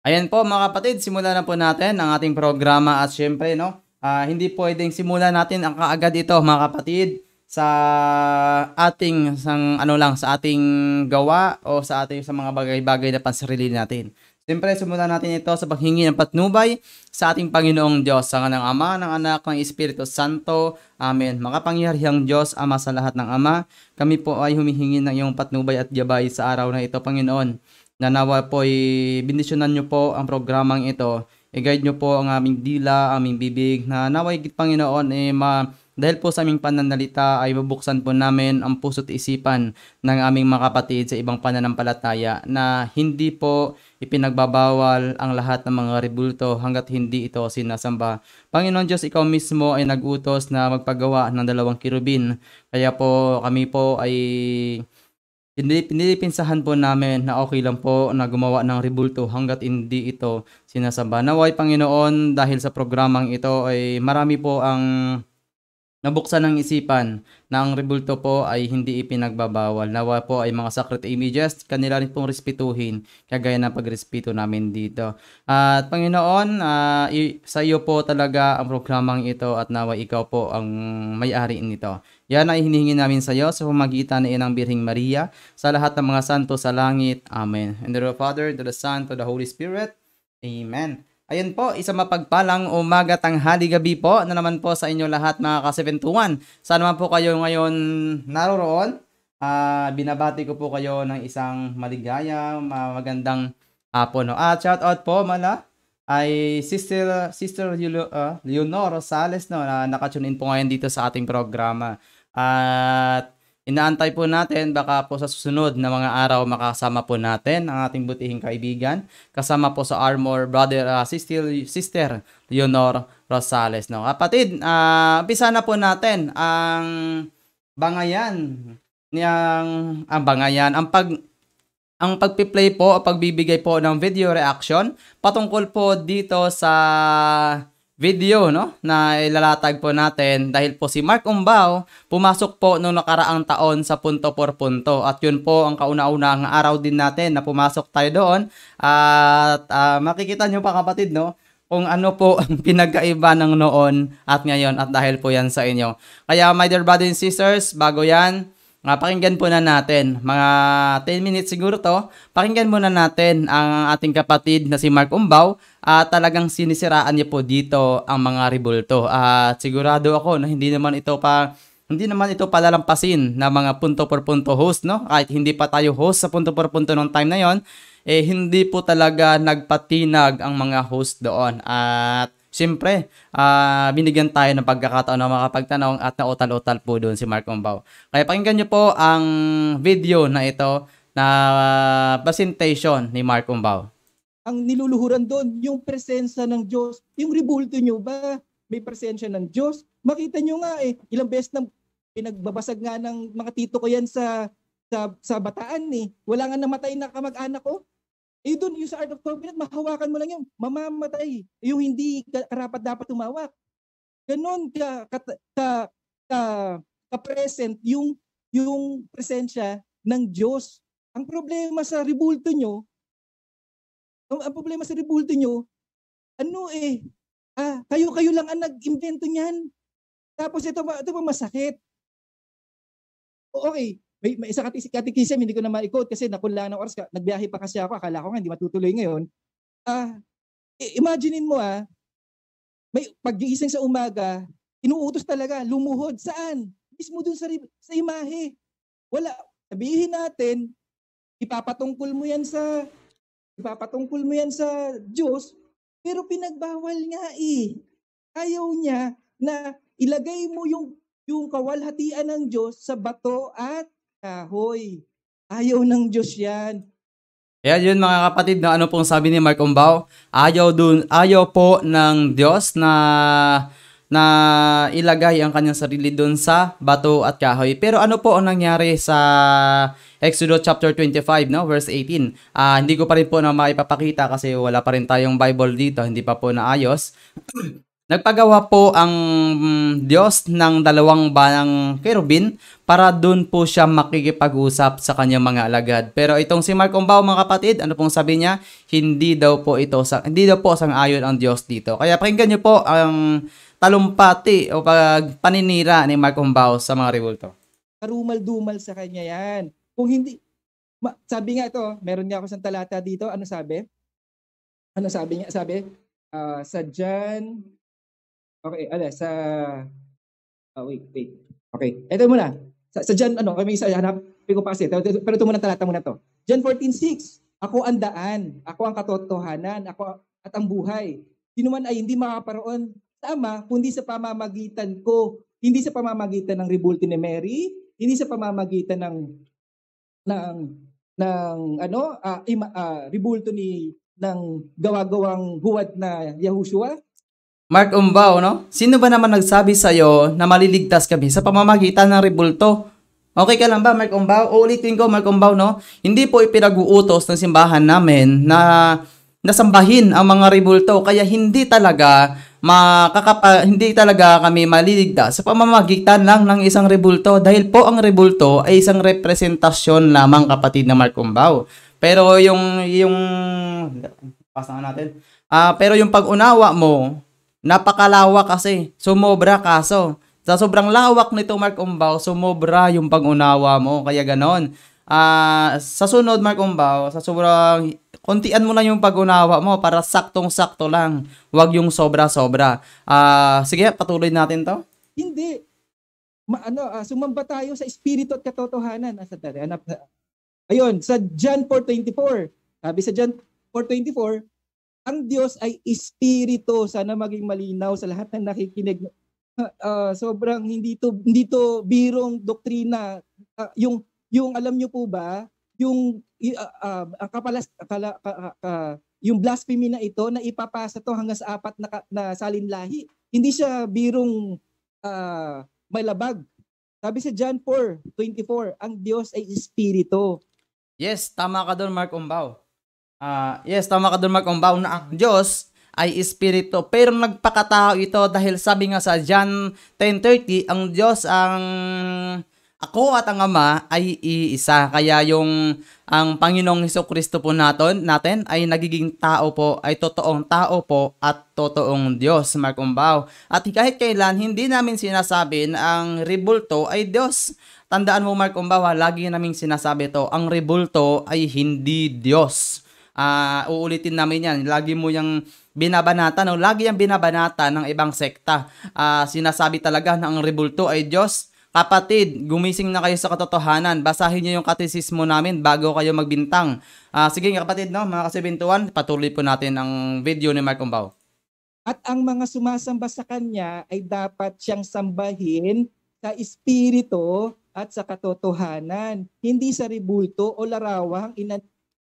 Ayan po mga kapatid, simulan na po natin ang ating programa at syempre no, uh, hindi pwedeng simulan natin ang kaagad ito mga kapatid sa ating sang ano lang sa ating gawa o sa ating sa mga bagay-bagay na pansarili natin. Siyempre, simulan natin ito sa paghingi ng patnubay sa ating Panginoong Diyos, sa ng Ama, ng Anak, ng Espiritu Santo. Amen. Makapangyarihang Diyos, Ama sa lahat ng Ama, kami po ay humihingi ng iyong patnubay at gabay sa araw na ito, Panginoon na nawa po ay bendisyonan nyo po ang programang ito. I-guide nyo po ang aming dila, aming bibig na naway Panginoon eh, ma dahil po sa aming pananalita ay bubuksan po namin ang puso't isipan ng aming mga kapatid sa ibang pananampalataya na hindi po ipinagbabawal ang lahat ng mga rebulto hanggat hindi ito sinasamba. Panginoon Diyos, ikaw mismo ay nagutos na magpagawa ng dalawang kirubin. Kaya po kami po ay pinipinsahan po namin na okay lang po na gumawa ng rebulto hanggat hindi ito sinasamba. Naway Panginoon dahil sa programang ito ay marami po ang nabuksan ng isipan na ang rebulto po ay hindi ipinagbabawal. Nawa po ay mga sacred images, kanila rin pong respetuhin, kagaya ng pagrespeto namin dito. At Panginoon, uh, sa iyo po talaga ang programang ito at nawa ikaw po ang may-ari nito. Yan ang hinihingi namin sa iyo sa pamagitan ng Inang Birhing Maria sa lahat ng mga santo sa langit. Amen. In the name of the Father, to the Son, to the Holy Spirit. Amen. Ayun po, isang mapagpalang umaga, tanghali, gabi po na ano naman po sa inyo lahat mga ka-721. Saan naman po kayo ngayon naroroon? Uh, binabati ko po kayo ng isang maligaya, magandang hapon. No? At ah, shout out po mala ah, ay Sister Sister Leonor Rosales no, na naka-tune in po ngayon dito sa ating programa. At inaantay po natin baka po sa susunod na mga araw makasama po natin ang ating butihing kaibigan kasama po sa Armor Brother uh, Sister, Sister Leonor Rosales. No? Kapatid, ah, uh, ah, umpisa na po natin ang bangayan niyang ang bangayan ang pag ang pagpi-play po o pagbibigay po ng video reaction patungkol po dito sa video no na ilalatag po natin dahil po si Mark Umbao pumasok po noong nakaraang taon sa punto por punto at yun po ang kauna-unang araw din natin na pumasok tayo doon at uh, makikita nyo pa kapatid no kung ano po ang pinagkaiba ng noon at ngayon at dahil po yan sa inyo. Kaya my dear brothers and sisters, bago yan, Uh, po na natin, mga 10 minutes siguro to, pakinggan muna natin ang ating kapatid na si Mark Umbaw at ah, talagang sinisiraan niya po dito ang mga ribulto. At sigurado ako na hindi naman ito pa hindi naman ito palalampasin na mga punto por punto host, no? Kahit hindi pa tayo host sa punto por punto nung time na yon, eh hindi po talaga nagpatinag ang mga host doon. At Siyempre, uh, binigyan tayo ng pagkakataon na makapagtanong at nautal-utal po doon si Mark Umbaw. Kaya pakinggan nyo po ang video na ito na ah, presentation ni Mark Umbaw. Ang niluluhuran doon, yung presensya ng Diyos. Yung rebulto nyo ba? May presensya ng Diyos? Makita nyo nga eh, ilang beses na pinagbabasag nga ng mga tito ko yan sa sa, sa bataan ni. Eh. Wala nga namatay na kamag-anak ko. Eh doon, yung sa Art of Covenant, mahawakan mo lang yung mamamatay. Yung hindi karapat dapat umawak. Ganon ka, ka, ka, ka, ka present yung, yung presensya ng Diyos. Ang problema sa ribulto nyo, ang, ang problema sa ribulto nyo, ano eh, ah, kayo-kayo lang ang nag-invento niyan. Tapos ito pa, ito pa masakit. Okay, may, may isa katikisem, hindi ko na maikot kasi nakunlaan ng oras. Ka, nagbiyahe pa kasi ako. Akala ko nga hindi matutuloy ngayon. Ah, imaginein mo ah, may pag sa umaga, inuutos talaga, lumuhod. Saan? Mismo dun sa, sa imahe. Wala. Sabihin natin, ipapatungkol mo yan sa ipapatungkol mo yan sa Diyos, pero pinagbawal nga eh. Ayaw niya na ilagay mo yung yung kawalhatian ng Diyos sa bato at Hoy, ayaw ng Diyos yan. Ayan yun mga kapatid, no, ano pong sabi ni Mark Umbao, ayaw, dun, ayaw po ng Diyos na na ilagay ang kanyang sarili doon sa bato at kahoy. Pero ano po ang nangyari sa Exodus chapter 25, no, verse 18? Uh, ah, hindi ko pa rin po na maipapakita kasi wala pa rin tayong Bible dito, hindi pa po naayos. Nagpagawa po ang mm, Diyos ng dalawang banang kerubin para doon po siya makikipag-usap sa kanyang mga alagad. Pero itong si Mark Umbao mga kapatid, ano pong sabi niya? Hindi daw po ito sa hindi daw po sang-ayon ang Diyos dito. Kaya pakinggan niyo po ang talumpati o pag paninira ni Mark Umbao sa mga rebulto. Karumal-dumal sa kanya 'yan. Kung hindi ma, sabi nga ito, meron nga ako sa talata dito, ano sabi? Ano sabi niya? Sabi uh, sa John Okay, ala, ano, sa... Oh, wait, wait. Okay, ito muna. Sa, sa John, ano, kami sa hanapin ko pa kasi. Pero, pero ito muna talata muna to. John 14.6 Ako ang daan, ako ang katotohanan, ako at ang buhay. Sino man ay hindi makakaroon sa Ama, kundi sa pamamagitan ko. Hindi sa pamamagitan ng rebulte ni Mary, hindi sa pamamagitan ng ng ng ano uh, ima, uh, ribulto ni ng gawa-gawang huwad na Yahushua, Mark Umbao, no? Sino ba naman nagsabi sa iyo na maliligtas kami sa pamamagitan ng rebulto? Okay ka lang ba, Mark Umbao? Uulitin ko, Mark Umbao, no? Hindi po ipinag-uutos ng simbahan namin na nasambahin ang mga rebulto kaya hindi talaga makakapa, hindi talaga kami maliligtas sa pamamagitan lang ng isang rebulto dahil po ang rebulto ay isang representasyon lamang kapatid na Mark Umbao. Pero yung yung pasahan natin. Ah, uh, pero yung pag-unawa mo Napakalawak kasi, sumobra kaso. Sa sobrang lawak nito Mark Umbaw, sumobra yung pag-unawa mo, kaya ganon. Uh, sa sunod Mark Umbaw, sa sobrang kuntian mo na yung pag-unawa mo para saktong-sakto lang. wag yung sobra-sobra. Uh, sige, patuloy natin to. Hindi. Ma- ano, uh, sumamba tayo sa espiritu at katotohanan. Asa tayo? Hanap, ayun, sa John 4.24. Sabi sa John 4.24, ang Diyos ay espiritu. Sana maging malinaw sa lahat ng nakikinig. Uh, sobrang hindi to hindi to birong doktrina. Uh, yung yung alam niyo po ba, yung uh, uh, kapalas kala, ka, ka, yung blasphemy na ito na ipapasa to hanggang sa apat na, na salinlahi. Hindi siya birong uh, malabag. Sabi sa John 4:24, ang Diyos ay espiritu. Yes, tama ka doon Mark Umbao. Uh, yes, tama ka doon mag-umbaw na ang Diyos ay espiritu. Pero nagpakatao ito dahil sabi nga sa John 10.30, ang Diyos ang ako at ang Ama ay iisa. Kaya yung ang Panginoong Heso Kristo po natin, natin ay nagiging tao po, ay totoong tao po at totoong Diyos, Mark Umbaw. At kahit kailan, hindi namin sinasabi na ang ribulto ay Diyos. Tandaan mo Mark Umbaw, ha, lagi naming sinasabi to, ang ribulto ay hindi Diyos uh, uulitin namin yan. Lagi mo yung binabanata, no? lagi yung binabanata ng ibang sekta. Uh, sinasabi talaga na ang rebulto ay Diyos. Kapatid, gumising na kayo sa katotohanan. Basahin niyo yung katesismo namin bago kayo magbintang. Uh, sige kapatid, no? mga kasibintuan, patuloy po natin ang video ni Mark Umbaw. At ang mga sumasamba sa kanya ay dapat siyang sambahin sa espiritu at sa katotohanan, hindi sa ribulto o larawang ina-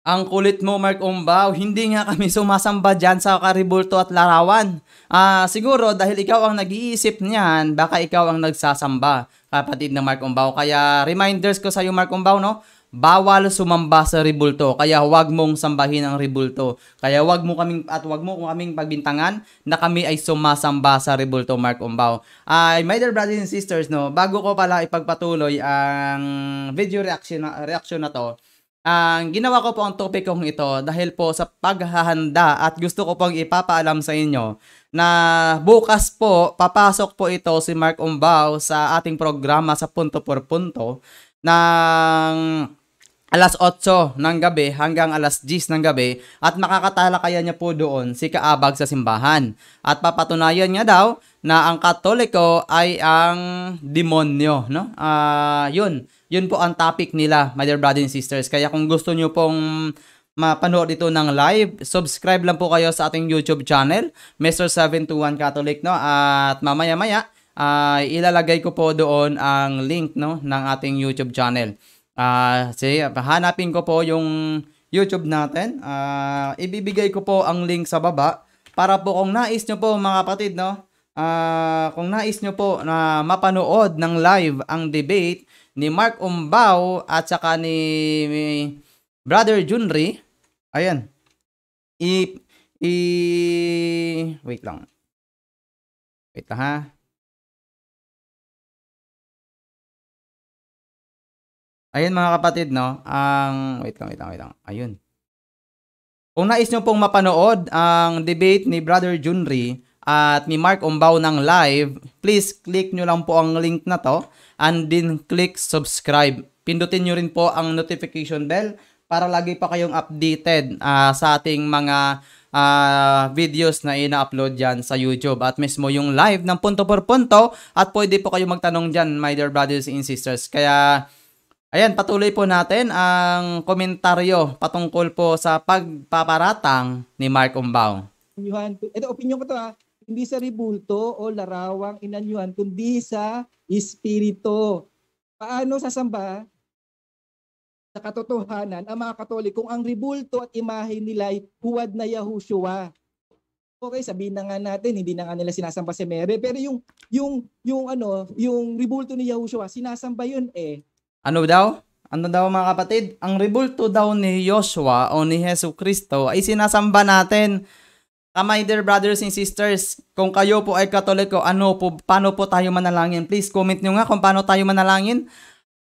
ang kulit mo, Mark Umbaw. Hindi nga kami sumasamba dyan sa Karibulto at Larawan. Ah, siguro dahil ikaw ang nag-iisip niyan, baka ikaw ang nagsasamba, kapatid ng Mark Umbaw. Kaya reminders ko sa iyo, Mark Umbaw, no? Bawal sumamba sa ribulto, kaya huwag mong sambahin ang ribulto. Kaya huwag mo kaming at huwag mo kaming pagbintangan na kami ay sumasamba sa ribulto, Mark Umbaw. Ay, uh, my dear brothers and sisters, no, bago ko pala ipagpatuloy ang video reaction reaction na to, ang ginawa ko po ang topic kong ito dahil po sa paghahanda at gusto ko pong ipapaalam sa inyo na bukas po papasok po ito si Mark Umbao sa ating programa sa punto por punto ng alas 8 ng gabi hanggang alas 10 ng gabi at makakatala kaya niya po doon si Kaabag sa simbahan. At papatunayan niya daw na ang Katoliko ay ang demonyo, no? Ah, uh, 'yun yun po ang topic nila, my dear brothers and sisters. Kaya kung gusto nyo pong mapanood ito ng live, subscribe lang po kayo sa ating YouTube channel, Mr. 721 Catholic, no? At mamaya-maya, uh, ilalagay ko po doon ang link, no, ng ating YouTube channel. Uh, ah, see, hanapin ko po yung YouTube natin. Uh, ibibigay ko po ang link sa baba para po kung nais nyo po mga kapatid, no, uh, kung nais nyo po na mapanood ng live ang debate, ni Mark Umbao at saka ni Brother Junri. Ayan. I, i, wait lang. Wait lang ha. Ayan mga kapatid, no? Ang, wait lang, wait lang, wait lang. Ayun. Kung nais nyo pong mapanood ang debate ni Brother Junri at ni Mark Umbao ng live, please click nyo lang po ang link na to and then click subscribe. Pindutin nyo rin po ang notification bell para lagi pa kayong updated uh, sa ating mga uh, videos na ina-upload dyan sa YouTube. At mismo yung live ng punto por punto at pwede po kayong magtanong dyan, my dear brothers and sisters. Kaya, ayan, patuloy po natin ang komentaryo patungkol po sa pagpaparatang ni Mark Umbaong. Ito, opinion ko to ha hindi sa ribulto o larawang inanyuan, kundi sa Espiritu. Paano sasamba sa katotohanan ang mga Katoliko kung ang ribulto at imahe nila ay huwad na Yahushua? Okay, sabihin na nga natin, hindi na nga nila sinasamba si Mary, pero yung yung yung ano, yung ribulto ni Yahushua, sinasamba yun eh. Ano daw? Ano daw mga kapatid? Ang ribulto daw ni Joshua o ni Hesus Kristo ay sinasamba natin. My dear brothers and sisters, kung kayo po ay katoliko, ano po, paano po tayo manalangin? Please comment nyo nga kung paano tayo manalangin.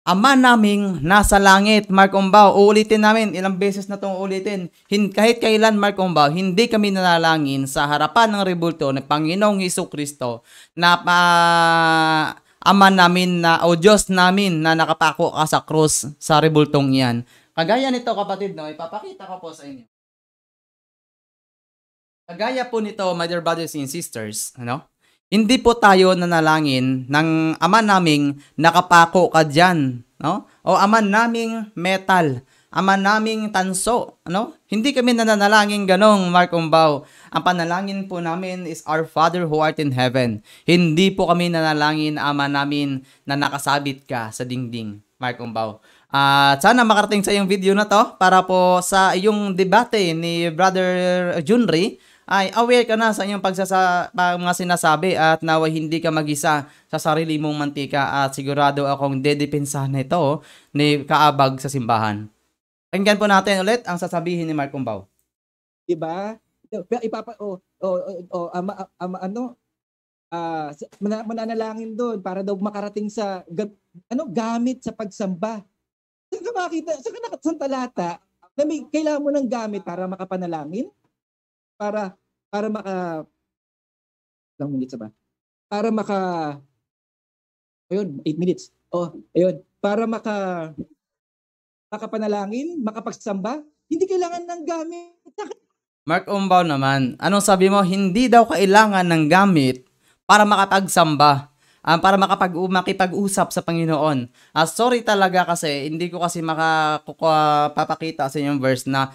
Ama naming nasa langit, Mark Umbao. Uulitin namin, ilang beses na itong uulitin. Hin- kahit kailan, Mark Umbao, hindi kami nanalangin sa harapan ng rebulto ng Panginoong Heso Kristo na uh, Ama namin na, o Diyos namin na nakapako ka sa krus sa rebultong iyan. Kagaya nito kapatid, no, ipapakita ko po sa inyo. Kagaya po nito, my dear brothers and sisters, ano? Hindi po tayo nanalangin ng ama naming nakapako ka dyan, no? O ama naming metal, ama naming tanso, ano? Hindi kami nananalangin ganong, Mark Umbao. Ang panalangin po namin is Our Father who art in heaven. Hindi po kami nanalangin ama namin na nakasabit ka sa dingding, Mark Umbao. At uh, sana makarating sa iyong video na to para po sa iyong debate ni Brother Junri ay aware ka na sa iyong pagsasa mga sinasabi at naway hindi ka magisa sa sarili mong mantika at sigurado akong dedepensa na ito ni kaabag sa simbahan. Pakinggan po natin ulit ang sasabihin ni Mark Kumbaw. Diba? Ipapa, o, o, oh, ama, ama, ano, uh, mananalangin doon para daw makarating sa ga, ano gamit sa pagsamba. Saan ka makita? Saan ka nakatsan talata na may, kailangan mo ng gamit para makapanalangin? para para maka lang minutes ba? Para maka ayun, 8 minutes. Oh, ayun, para maka makapanalangin, makapagsamba, hindi kailangan ng gamit. Mark Umbao naman, anong sabi mo, hindi daw kailangan ng gamit para makapagsamba, um, para makapag makipag-usap sa Panginoon. Uh, sorry talaga kasi, hindi ko kasi makapapakita sa inyong verse na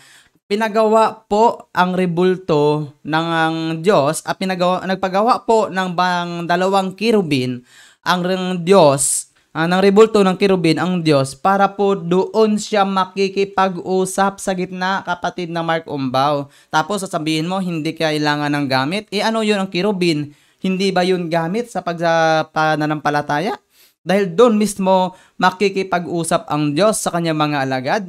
pinagawa po ang rebulto ng ang Diyos at pinagawa, nagpagawa po ng bang dalawang kirubin ang ah, ng Diyos uh, ng rebulto ng kirubin ang Diyos para po doon siya makikipag-usap sa gitna kapatid na Mark Umbaw. Tapos sasabihin mo hindi kailangan ng gamit. E ano yun ang kirubin? Hindi ba yun gamit sa pagpananampalataya? Dahil doon mismo makikipag-usap ang Diyos sa kanyang mga alagad.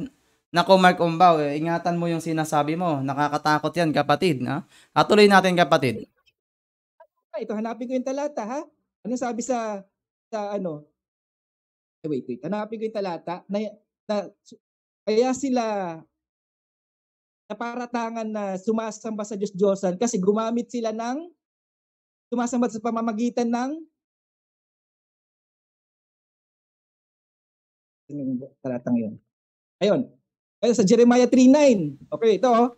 Nako Mark Umbaw, eh, ingatan mo yung sinasabi mo. Nakakatakot yan kapatid. Ha? At tuloy natin kapatid. Ah, ito, hanapin ko yung talata ha. Anong sabi sa, sa ano? Eh, wait, wait. Hanapin ko yung talata. Na, na, kaya sila naparatangan na sumasamba sa Diyos Diyosan kasi gumamit sila ng sumasamba sa pamamagitan ng yung talatang yun. Ayun, kaya sa Jeremiah 3.9, okay, ito oh.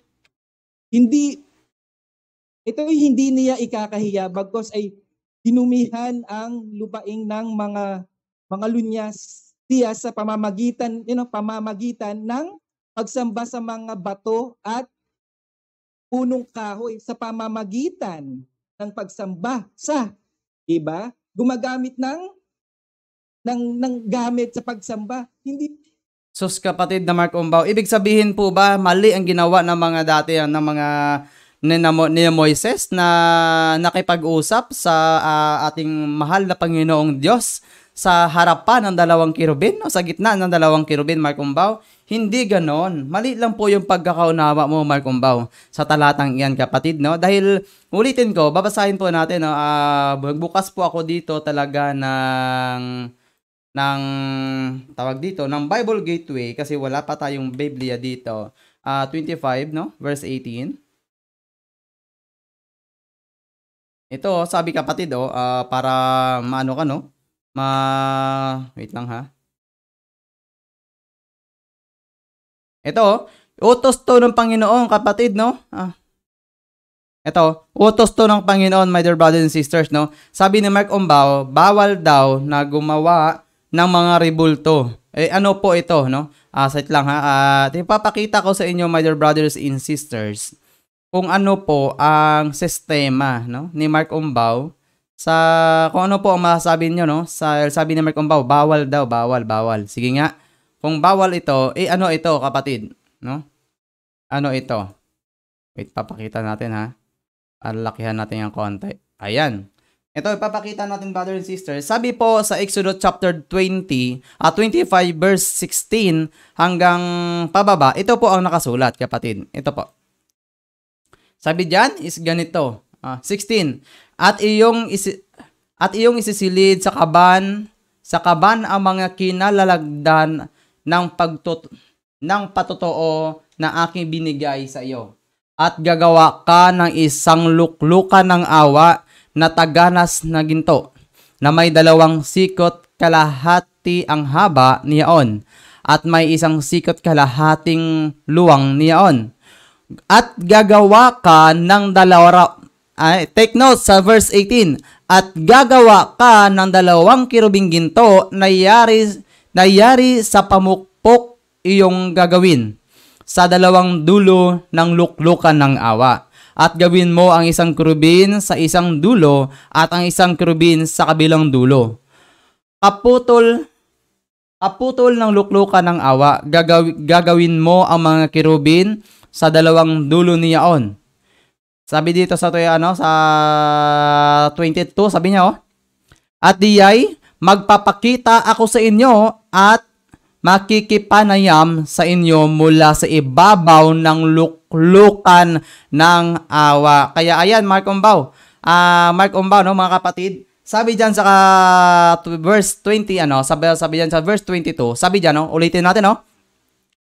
Hindi, ito ay hindi niya ikakahiya bagkos ay dinumihan ang lupaing ng mga mga lunyas siya sa pamamagitan, you know, pamamagitan ng pagsamba sa mga bato at punong kahoy sa pamamagitan ng pagsamba sa iba gumagamit ng ng ng gamit sa pagsamba hindi Sus kapatid na Mark Umbao, ibig sabihin po ba mali ang ginawa ng mga dati ah, ng mga ni, na, ni Moises na nakipag-usap sa uh, ating mahal na Panginoong Diyos sa harapan ng dalawang kirubin o sa gitna ng dalawang kirubin, Mark Umbao. Hindi ganon. Mali lang po yung pagkakaunawa mo, Mark Umbao, sa talatang iyan, kapatid. No? Dahil, ulitin ko, babasahin po natin. No? Uh, bukas po ako dito talaga ng ng tawag dito ng Bible Gateway kasi wala pa tayong Biblia dito. Uh, ah, 25 no, verse 18. Ito, sabi kapatid oh, uh, para maano ka no? Ma wait lang ha. Ito, utos to ng Panginoon kapatid no? Ah, ito, utos to ng Panginoon, my dear brothers and sisters, no? Sabi ni Mark Umbao, bawal daw na gumawa ng mga rebulto. Eh, ano po ito, no? Asset ah, lang, ha? At ah, ipapakita ko sa inyo, my dear brothers and sisters, kung ano po ang sistema, no? Ni Mark Umbao sa kung ano po ang masasabi niyo no sa sabi ni Mark Umbao bawal daw bawal bawal sige nga kung bawal ito eh ano ito kapatid no ano ito wait papakita natin ha alakihan natin yung konti ayan ito, ipapakita natin, brother and sister. Sabi po sa Exodus chapter 20, uh, 25 verse 16 hanggang pababa, ito po ang nakasulat, kapatid. Ito po. Sabi diyan is ganito. Uh, ah, 16. At iyong isi- at iyong isisilid sa kaban, sa kaban ang mga kinalalagdan ng pagtut ng patotoo na aking binigay sa iyo. At gagawa ka ng isang luklukan ng awa na taganas na ginto na may dalawang sikot kalahati ang haba niyaon at may isang sikot kalahating luwang niyaon. At gagawa ka ng dalawa ay, take note sa verse 18. At gagawa ka ng dalawang kirubing ginto na yari, na yari sa pamukpok iyong gagawin sa dalawang dulo ng luklukan ng awa at gawin mo ang isang kerubin sa isang dulo at ang isang kerubin sa kabilang dulo. Kaputol Kaputol ng luklukan ng awa, gagaw- gagawin mo ang mga kerubin sa dalawang dulo niyaon. Sabi dito sa to ano sa 22 sabi niya oh. At diyay magpapakita ako sa inyo at makikipanayam sa inyo mula sa ibabaw ng luklukan ng awa. Kaya ayan, Mark Umbaw. Uh, ah, Mark Umbaw, no, mga kapatid, sabi diyan sa verse 20, ano, sabi, sabi diyan sa verse 22, sabi diyan, no, ulitin natin, no,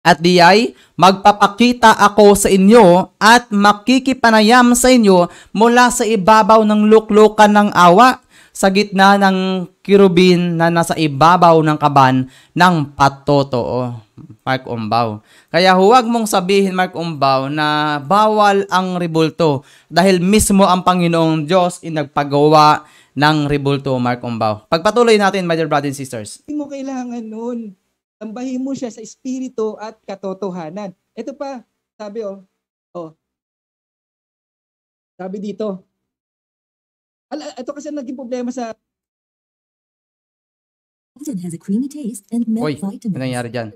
at di ay magpapakita ako sa inyo at makikipanayam sa inyo mula sa ibabaw ng luklukan ng awa sa gitna ng kirubin na nasa ibabaw ng kaban ng patotoo. Mark Umbaw. Kaya huwag mong sabihin, Mark Umbaw, na bawal ang ribulto dahil mismo ang Panginoong Diyos nagpagawa ng ribulto, Mark Umbaw. Pagpatuloy natin, my dear brothers and sisters. Hindi mo kailangan noon. Tambahin mo siya sa espiritu at katotohanan. Ito pa, sabi oh, oh, sabi dito, ito kasi naging problema sa It has a creamy taste and milk Uy, ano vitamins. nangyari dyan?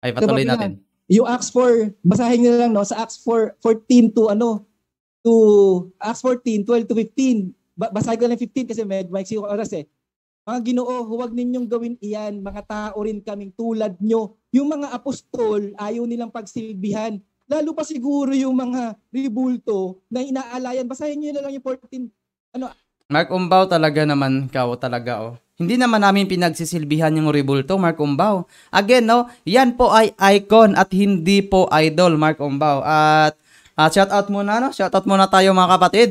Ay, patuloy Kapag natin. yung Acts 4, basahin nyo lang no, sa Acts 4, 14 to ano, to Acts 14, 12 to 15. Ba- basahin ko lang 15 kasi med maiksi yung oras eh. Mga ginoo, huwag ninyong gawin iyan. Mga tao rin kaming tulad nyo. Yung mga apostol, ayaw nilang pagsilbihan. Lalo pa siguro yung mga ribulto na inaalayan. Basahin niyo na lang yung 14 ano Mark Umbaw talaga naman kaw talaga oh. Hindi naman namin pinagsisilbihan yung ribulto, Mark Umbaw. Again, no, yan po ay icon at hindi po idol, Mark Umbaw. At uh, shout out muna, no? Shout out muna tayo mga kapatid.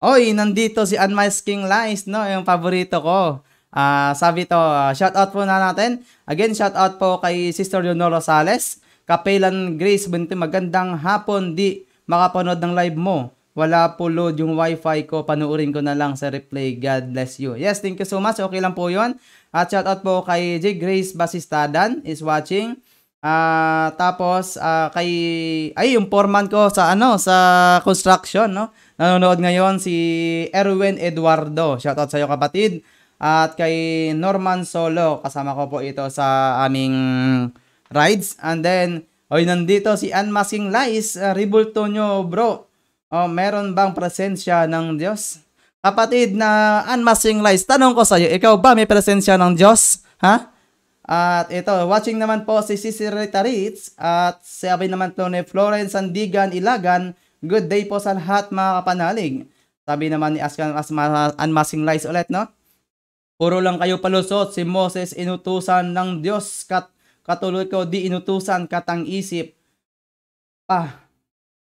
Oy, nandito si King Lies, no? Yung paborito ko. Uh, sabi to, uh, ah, shout out po na natin. Again, shout out po kay Sister Leonora Sales. Kapelan Grace Bente, magandang hapon di makapanood ng live mo. Wala po load yung wifi ko, panuorin ko na lang sa replay. God bless you. Yes, thank you so much. Okay lang po yon. At shout out po kay J. Grace Basistadan is watching. Uh, tapos uh, kay ay yung foreman ko sa ano sa construction no nanonood ngayon si Erwin Eduardo shout out sa iyo kapatid at kay Norman Solo kasama ko po ito sa aming rides. And then, oy, nandito si Unmasking Lies, uh, ribulto nyo bro. Oh, meron bang presensya ng Diyos? Kapatid na Unmasking Lies, tanong ko sa'yo, ikaw ba may presensya ng Diyos? Ha? At ito, watching naman po si Sisi Rita Ritz at sabi naman po ni Florence Sandigan Ilagan, good day po sa lahat mga kapanalig. Sabi naman ni Askan Asma Unmasking Lies ulit, no? Puro lang kayo palusot, si Moses inutusan ng Diyos kat Katulad ko, di inutusan katang isip pa ah,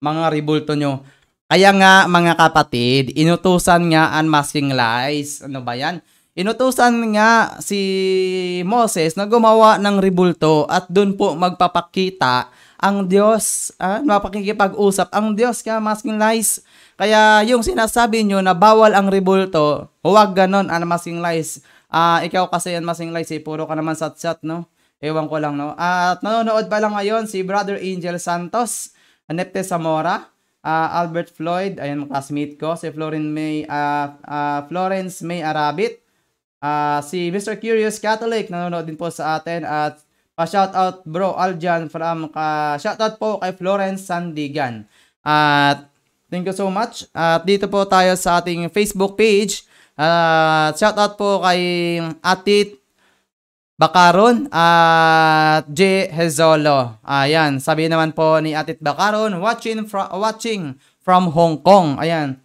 mga ribulto nyo. Kaya nga mga kapatid, inutusan nga unmasking lies. Ano ba yan? Inutusan nga si Moses na gumawa ng ribulto at doon po magpapakita ang Diyos, ah, mapakikipag-usap ang Diyos kaya masking lies. Kaya yung sinasabi nyo na bawal ang ribulto, huwag ganon, unmasking lies. Ah, ikaw kasi unmasking lies, eh, puro ka naman satsat, no? Ewan ko lang, no? At nanonood pa lang ngayon si Brother Angel Santos, Nepte Zamora, uh, Albert Floyd, ayan classmate ko, si Florence May, uh, uh, Florence May Arabit, uh, si Mr. Curious Catholic, nanonood din po sa atin, at pa shoutout bro Aljan from, uh, shoutout po kay Florence Sandigan. At thank you so much. At dito po tayo sa ating Facebook page. Uh, shoutout po kay Atit Bakaron at J. Hezolo. Ayan, sabi naman po ni Atit Bakaron, watching, from watching from Hong Kong. Ayan,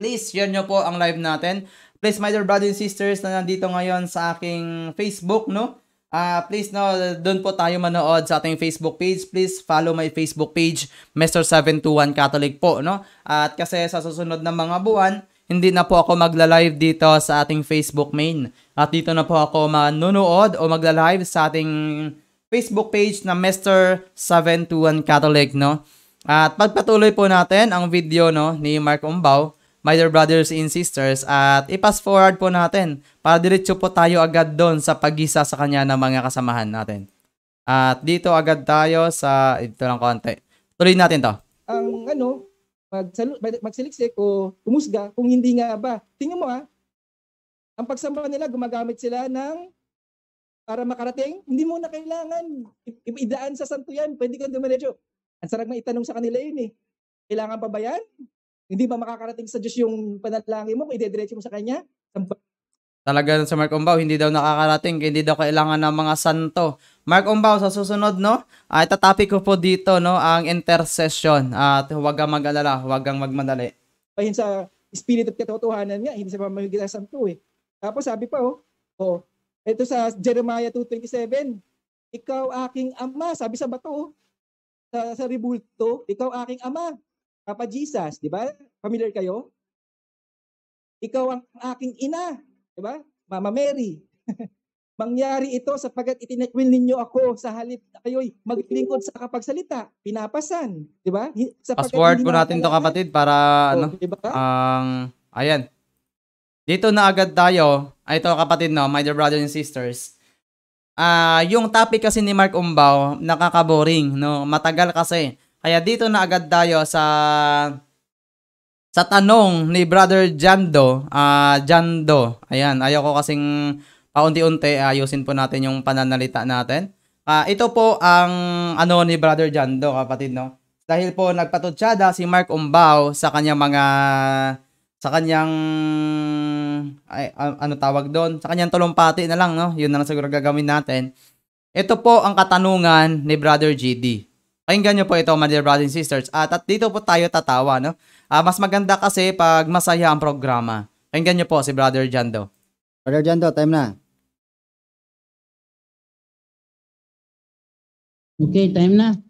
please share niyo po ang live natin. Please, my dear brothers and sisters na nandito ngayon sa aking Facebook, no? Uh, please, no, doon po tayo manood sa ating Facebook page. Please follow my Facebook page, Mr. 721 Catholic po, no? At kasi sa susunod na mga buwan, hindi na po ako magla-live dito sa ating Facebook main. At dito na po ako manunood o magla-live sa ating Facebook page na Mr. 721 Catholic, no? At pagpatuloy po natin ang video, no, ni Mark Umbaw, my dear brothers and sisters, at ipas forward po natin para diretso po tayo agad doon sa pagisa sa kanya ng mga kasamahan natin. At dito agad tayo sa, ito lang konti. Tuloy natin to. Ang ano, magsalo, magsiliksik o kumusga kung hindi nga ba. Tingnan mo ha, ah. ang pagsamba nila, gumagamit sila ng para makarating, hindi mo na kailangan idaan sa santo yan. Pwede kang dumiretso. Ang sarap na itanong sa kanila yun eh. Kailangan pa ba yan? Hindi ba makakarating sa Diyos yung panalangin mo kung idediretso mo sa Kanya? Talaga sa Mark Ombao, hindi daw nakakarating, hindi daw kailangan ng mga santo. Mark Ombao, sa susunod, no, uh, ah, itatopic ko po dito, no, ang intercession. At uh, huwag kang mag-alala, huwag kang magmadali. Pahin sa spirit of katotohanan nga, hindi sa pamamagitan sa santo eh. Tapos sabi pa, oh, oh ito sa Jeremiah 2.27, ikaw aking ama, sabi sa bato, sa, sa ribulto, ikaw aking ama, Papa Jesus, di ba? Familiar kayo? Ikaw ang aking ina, Di ba? Mama Mary. Mangyari ito sapagkat itinakwil ninyo ako sa halip na kayo'y maglingkod sa kapagsalita. Pinapasan. Di ba? Password po natin ito kapatid para oh, ano, diba? ang, um, ayan. Dito na agad tayo. Ay, ito kapatid no, my dear brothers and sisters. Ah, uh, yung topic kasi ni Mark Umbaw, nakakaboring, no? Matagal kasi. Kaya dito na agad tayo sa sa tanong ni Brother Jando, uh, Jando, ayan, ayoko ko kasing paunti-unti ayusin po natin yung pananalita natin. Uh, ito po ang ano ni Brother Jando, kapatid, no? Dahil po nagpatutsyada si Mark Umbao sa kanyang mga sa kanyang ay, ano tawag doon, sa kanyang tulumpati na lang, no? Yun na lang siguro gagawin natin. Ito po ang katanungan ni Brother GD. Pakinggan nyo po ito, my dear brothers and sisters. At, at dito po tayo tatawa, no? Uh, mas maganda kasi pag masaya ang programa. Pakinggan nyo po si Brother Jando. Brother Jando, time na. Okay, time na.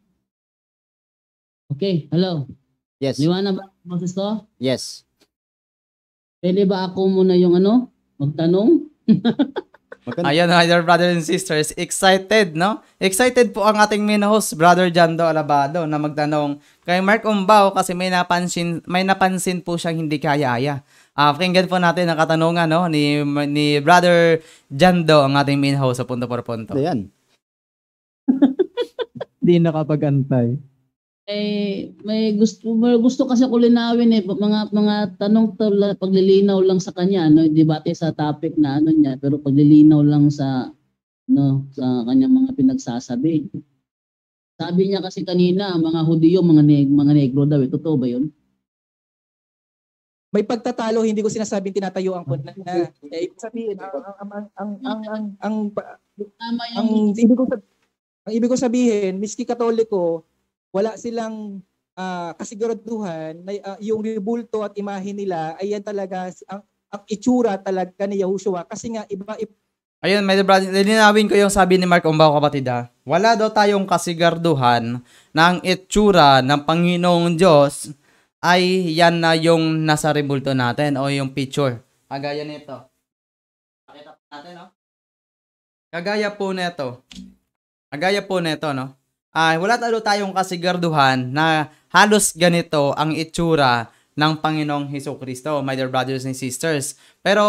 Okay, hello. Yes. Liwanag ba boses ko? Yes. Pwede ba ako muna yung ano? Magtanong? Maganda. Ayan, my brother and sisters, excited, no? Excited po ang ating main host, Brother Jando Alabado, na magtanong kay Mark Umbao kasi may napansin, may napansin po siyang hindi kaya-aya. Uh, ah, pakinggan po natin ang katanungan no, ni, ni Brother Jando, ang ating main host sa Punto por Punto. Ayan. Hindi nakapag-antay. Eh, may gusto may gusto kasi ko linawin eh mga mga tanong tala, paglilinaw lang sa kanya no eh, debate sa topic na ano niya pero paglilinaw lang sa no sa kanyang mga pinagsasabi. Sabi niya kasi kanina mga Hudiyo mga neg mga negro daw eh totoo ba 'yun? May pagtatalo, hindi ko sinasabing tinatayo ang na, na eh, ibig sabihin ang ang ang ang ang, ang, ang, ang, ang, ang, ang, ang, ang ibig ko sabihin, miski Katoliko, wala silang uh, kasiguraduhan na uh, yung rebulto at imahe nila ay yan talaga ang, ang itsura talaga ni Yahushua kasi nga iba, iba Ayun, my brother, linawin ko yung sabi ni Mark Umbao kapatid ha. Ah. Wala daw tayong kasigarduhan ng itsura ng Panginoong Diyos ay yan na yung nasa rebulto natin o yung picture. Kagaya nito. Pakita natin, no? Oh. Kagaya po nito. Kagaya po nito, no? ay wala talo tayong kasigarduhan na halos ganito ang itsura ng Panginoong Heso Kristo, my dear brothers and sisters. Pero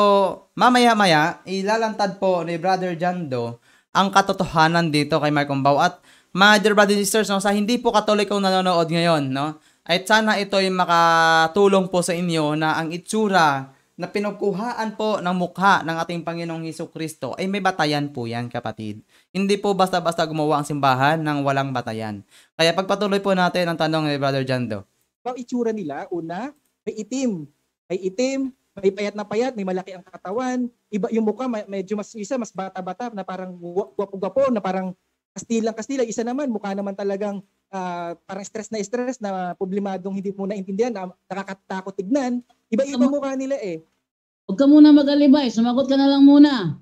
mamaya-maya, ilalantad po ni Brother Jando ang katotohanan dito kay Mark At my dear brothers and sisters, no, sa hindi po katolikong nanonood ngayon, no, ay sana ito'y makatulong po sa inyo na ang itsura na pinagkuhaan po ng mukha ng ating Panginoong Heso Kristo ay may batayan po yan kapatid. Hindi po basta-basta gumawa ang simbahan ng walang batayan. Kaya pagpatuloy po natin ang tanong ni eh, Brother Jando. Ang itsura nila, una, may itim. May itim, may payat na payat, may malaki ang katawan. Iba yung mukha, medyo mas isa, mas bata-bata, na parang gwapo-gwapo, na parang kastilang-kastila. Isa naman, mukha naman talagang uh, parang stress na stress na problemadong hindi mo naintindihan, na nakakatakot tignan. Iba-iba Sum- mukha nila eh. Huwag ka muna mag-alibay. Eh. Sumagot ka na lang muna.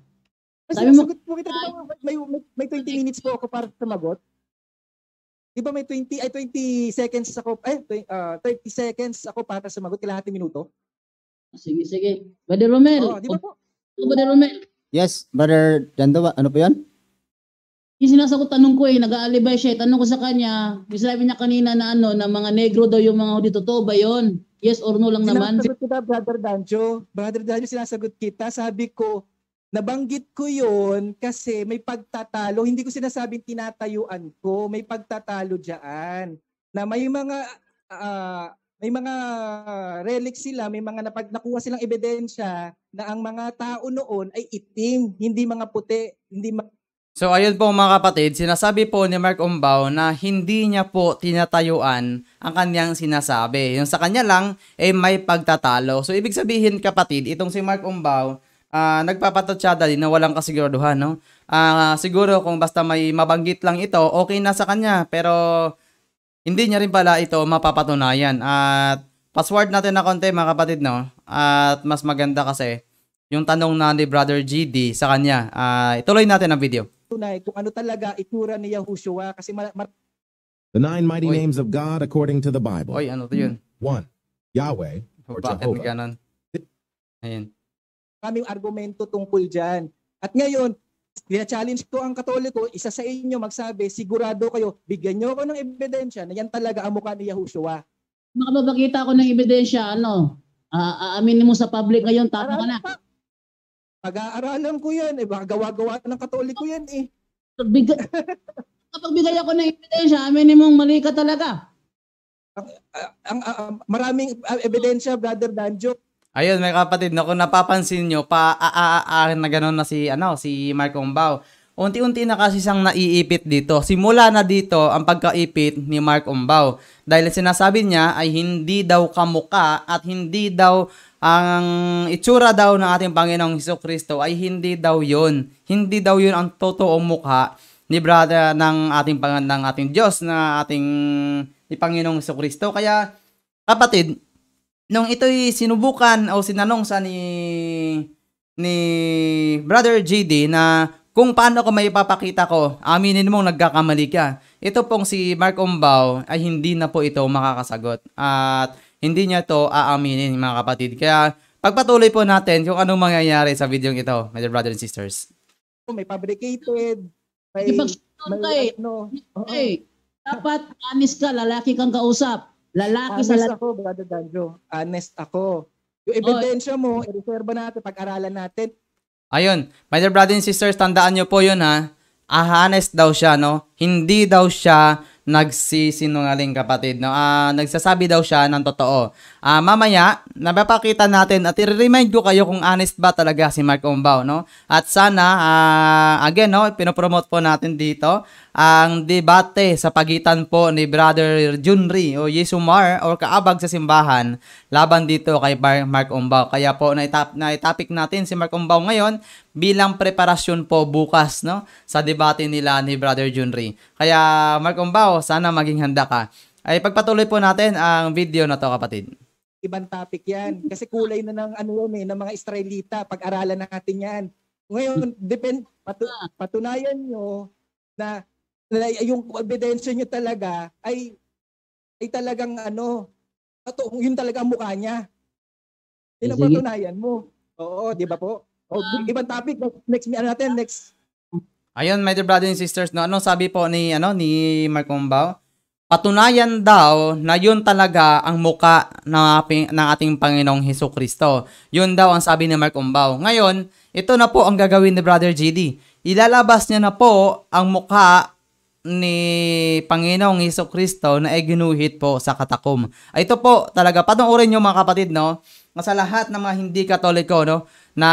Kasi Sabi mo, sagot kita, diba, may, may, may 20 minutes po ako para sumagot. Di ba may 20, ay 20 seconds ako, eh, uh, 30 seconds ako para sumagot kalahating minuto? Sige, sige. Brother Romel. Oh, di ba po? Oh, brother Romel. Yes, Brother Dandawa. Ano po yan? Yung sinasagot tanong ko eh, nag-aalibay siya. Eh. Tanong ko sa kanya, yung sabi niya kanina na ano, na mga negro daw yung mga audito. Oh, totoo ba yun? Yes or no lang sinasagot naman. Sinasagot kita, Brother Dancho. Brother Dancho, sinasagot kita. Sabi ko, nabanggit ko yon kasi may pagtatalo. Hindi ko sinasabing tinatayuan ko. May pagtatalo dyan. Na may mga uh, may mga relics sila, may mga napag nakuha silang ebidensya na ang mga tao noon ay itim, hindi mga puti, hindi mga So ayun po mga kapatid, sinasabi po ni Mark Umbao na hindi niya po tinatayuan ang kanyang sinasabi. Yung sa kanya lang, eh may pagtatalo. So ibig sabihin kapatid, itong si Mark Umbao, uh, ah, nagpapatotsyada din na walang kasiguraduhan. No? Uh, siguro kung basta may mabanggit lang ito, okay na sa kanya. Pero hindi niya rin pala ito mapapatunayan. At password natin na konti mga kapatid, no? At mas maganda kasi yung tanong na ni Brother GD sa kanya. Uh, ituloy natin ang video tunay kung ano talaga itura ni Yahushua kasi mar- The nine mighty Oy. names of God according to the Bible. Oy, ano yun? One, Yahweh or Bakit Jehovah. ganon? Ayan. maraming argumento tungkol diyan. At ngayon, Kina-challenge ko ang Katoliko, isa sa inyo magsabi, sigurado kayo, bigyan niyo ako ng ebidensya na yan talaga ang mukha ni Yahushua. Makapapakita ko ng ebidensya, ano, Ah, aaminin mo sa public ngayon, tama ka na. pa. Pag-aaralan ko yan. Eh, baka gawa-gawa ng katoliko yan eh. Bigay, kapag bigay ako ng ebidensya, amin mong mali ka talaga. Ang, ang, ang maraming ebidensya, Brother Danjo. Ayun, mga kapatid, no, kung napapansin nyo, pa-aaan na gano'n na si, ano, si Mark Umbao. Unti-unti na kasi siyang naiipit dito. Simula na dito ang pagkaipit ni Mark Umbao. Dahil sinasabi niya ay hindi daw kamuka at hindi daw ang itsura daw ng ating Panginoong Heso Kristo ay hindi daw yon. Hindi daw yon ang totoong mukha ni brother ng ating Panginoon ng ating Diyos na ating ni Panginoong Heso Kristo. Kaya kapatid, nung ito'y sinubukan o sinanong sa ni ni Brother JD na kung paano ko may ipapakita ko, aminin mong nagkakamali ka. Ito pong si Mark Umbao ay hindi na po ito makakasagot. At hindi niya to aaminin mga kapatid. Kaya pagpatuloy po natin kung anong mangyayari sa video ito, my dear brothers and sisters. May fabricated, may... Ibang may, ka ano, eh. Hey, dapat honest ka, lalaki kang kausap. Lalaki honest sa lalaki. ako, brother Danjo. Honest ako. Yung ebidensya mo, i-reserve natin, pag-aralan natin. Ayun, my dear brothers and sisters, tandaan nyo po yun ha. Ah, honest daw siya, no? Hindi daw siya nagsisinungaling kapatid. No? Uh, nagsasabi daw siya ng totoo. Uh, mamaya, napapakita natin at i-remind ko kayo kung honest ba talaga si Mark Umbao. No? At sana, uh, again, no, pinopromote po natin dito ang debate sa pagitan po ni Brother Junri o Yesumar o kaabag sa simbahan laban dito kay Mark Umbao. Kaya po na topic natin si Mark Umbao ngayon bilang preparasyon po bukas no sa debate nila ni Brother Junri. Kaya Mark Umbao, sana maging handa ka. Ay pagpatuloy po natin ang video na to kapatid ibang topic yan. Kasi kulay na ng ano yun eh, ng mga Israelita. Pag-aralan natin yan. Ngayon, depend, patu, patunayan nyo na na yung ebidensya niyo talaga ay ay talagang ano, totoo, yun talaga ang mukha niya. Ilang mo. Oo, di ba po? O, um, ibang topic, next, ano natin, next. Ayun, my dear brothers and sisters, no, ano sabi po ni, ano, ni Mark Umbao? Patunayan daw na yun talaga ang muka ng, ating, ng ating Panginoong Heso Kristo. Yun daw ang sabi ni Mark Umbao. Ngayon, ito na po ang gagawin ni Brother GD. Ilalabas niya na po ang muka ni Panginoong Iso Kristo na iginuhit po sa katakom. Ah, ito po talaga, panoorin nyo mga kapatid, no? Sa lahat ng mga hindi katoliko, no? Na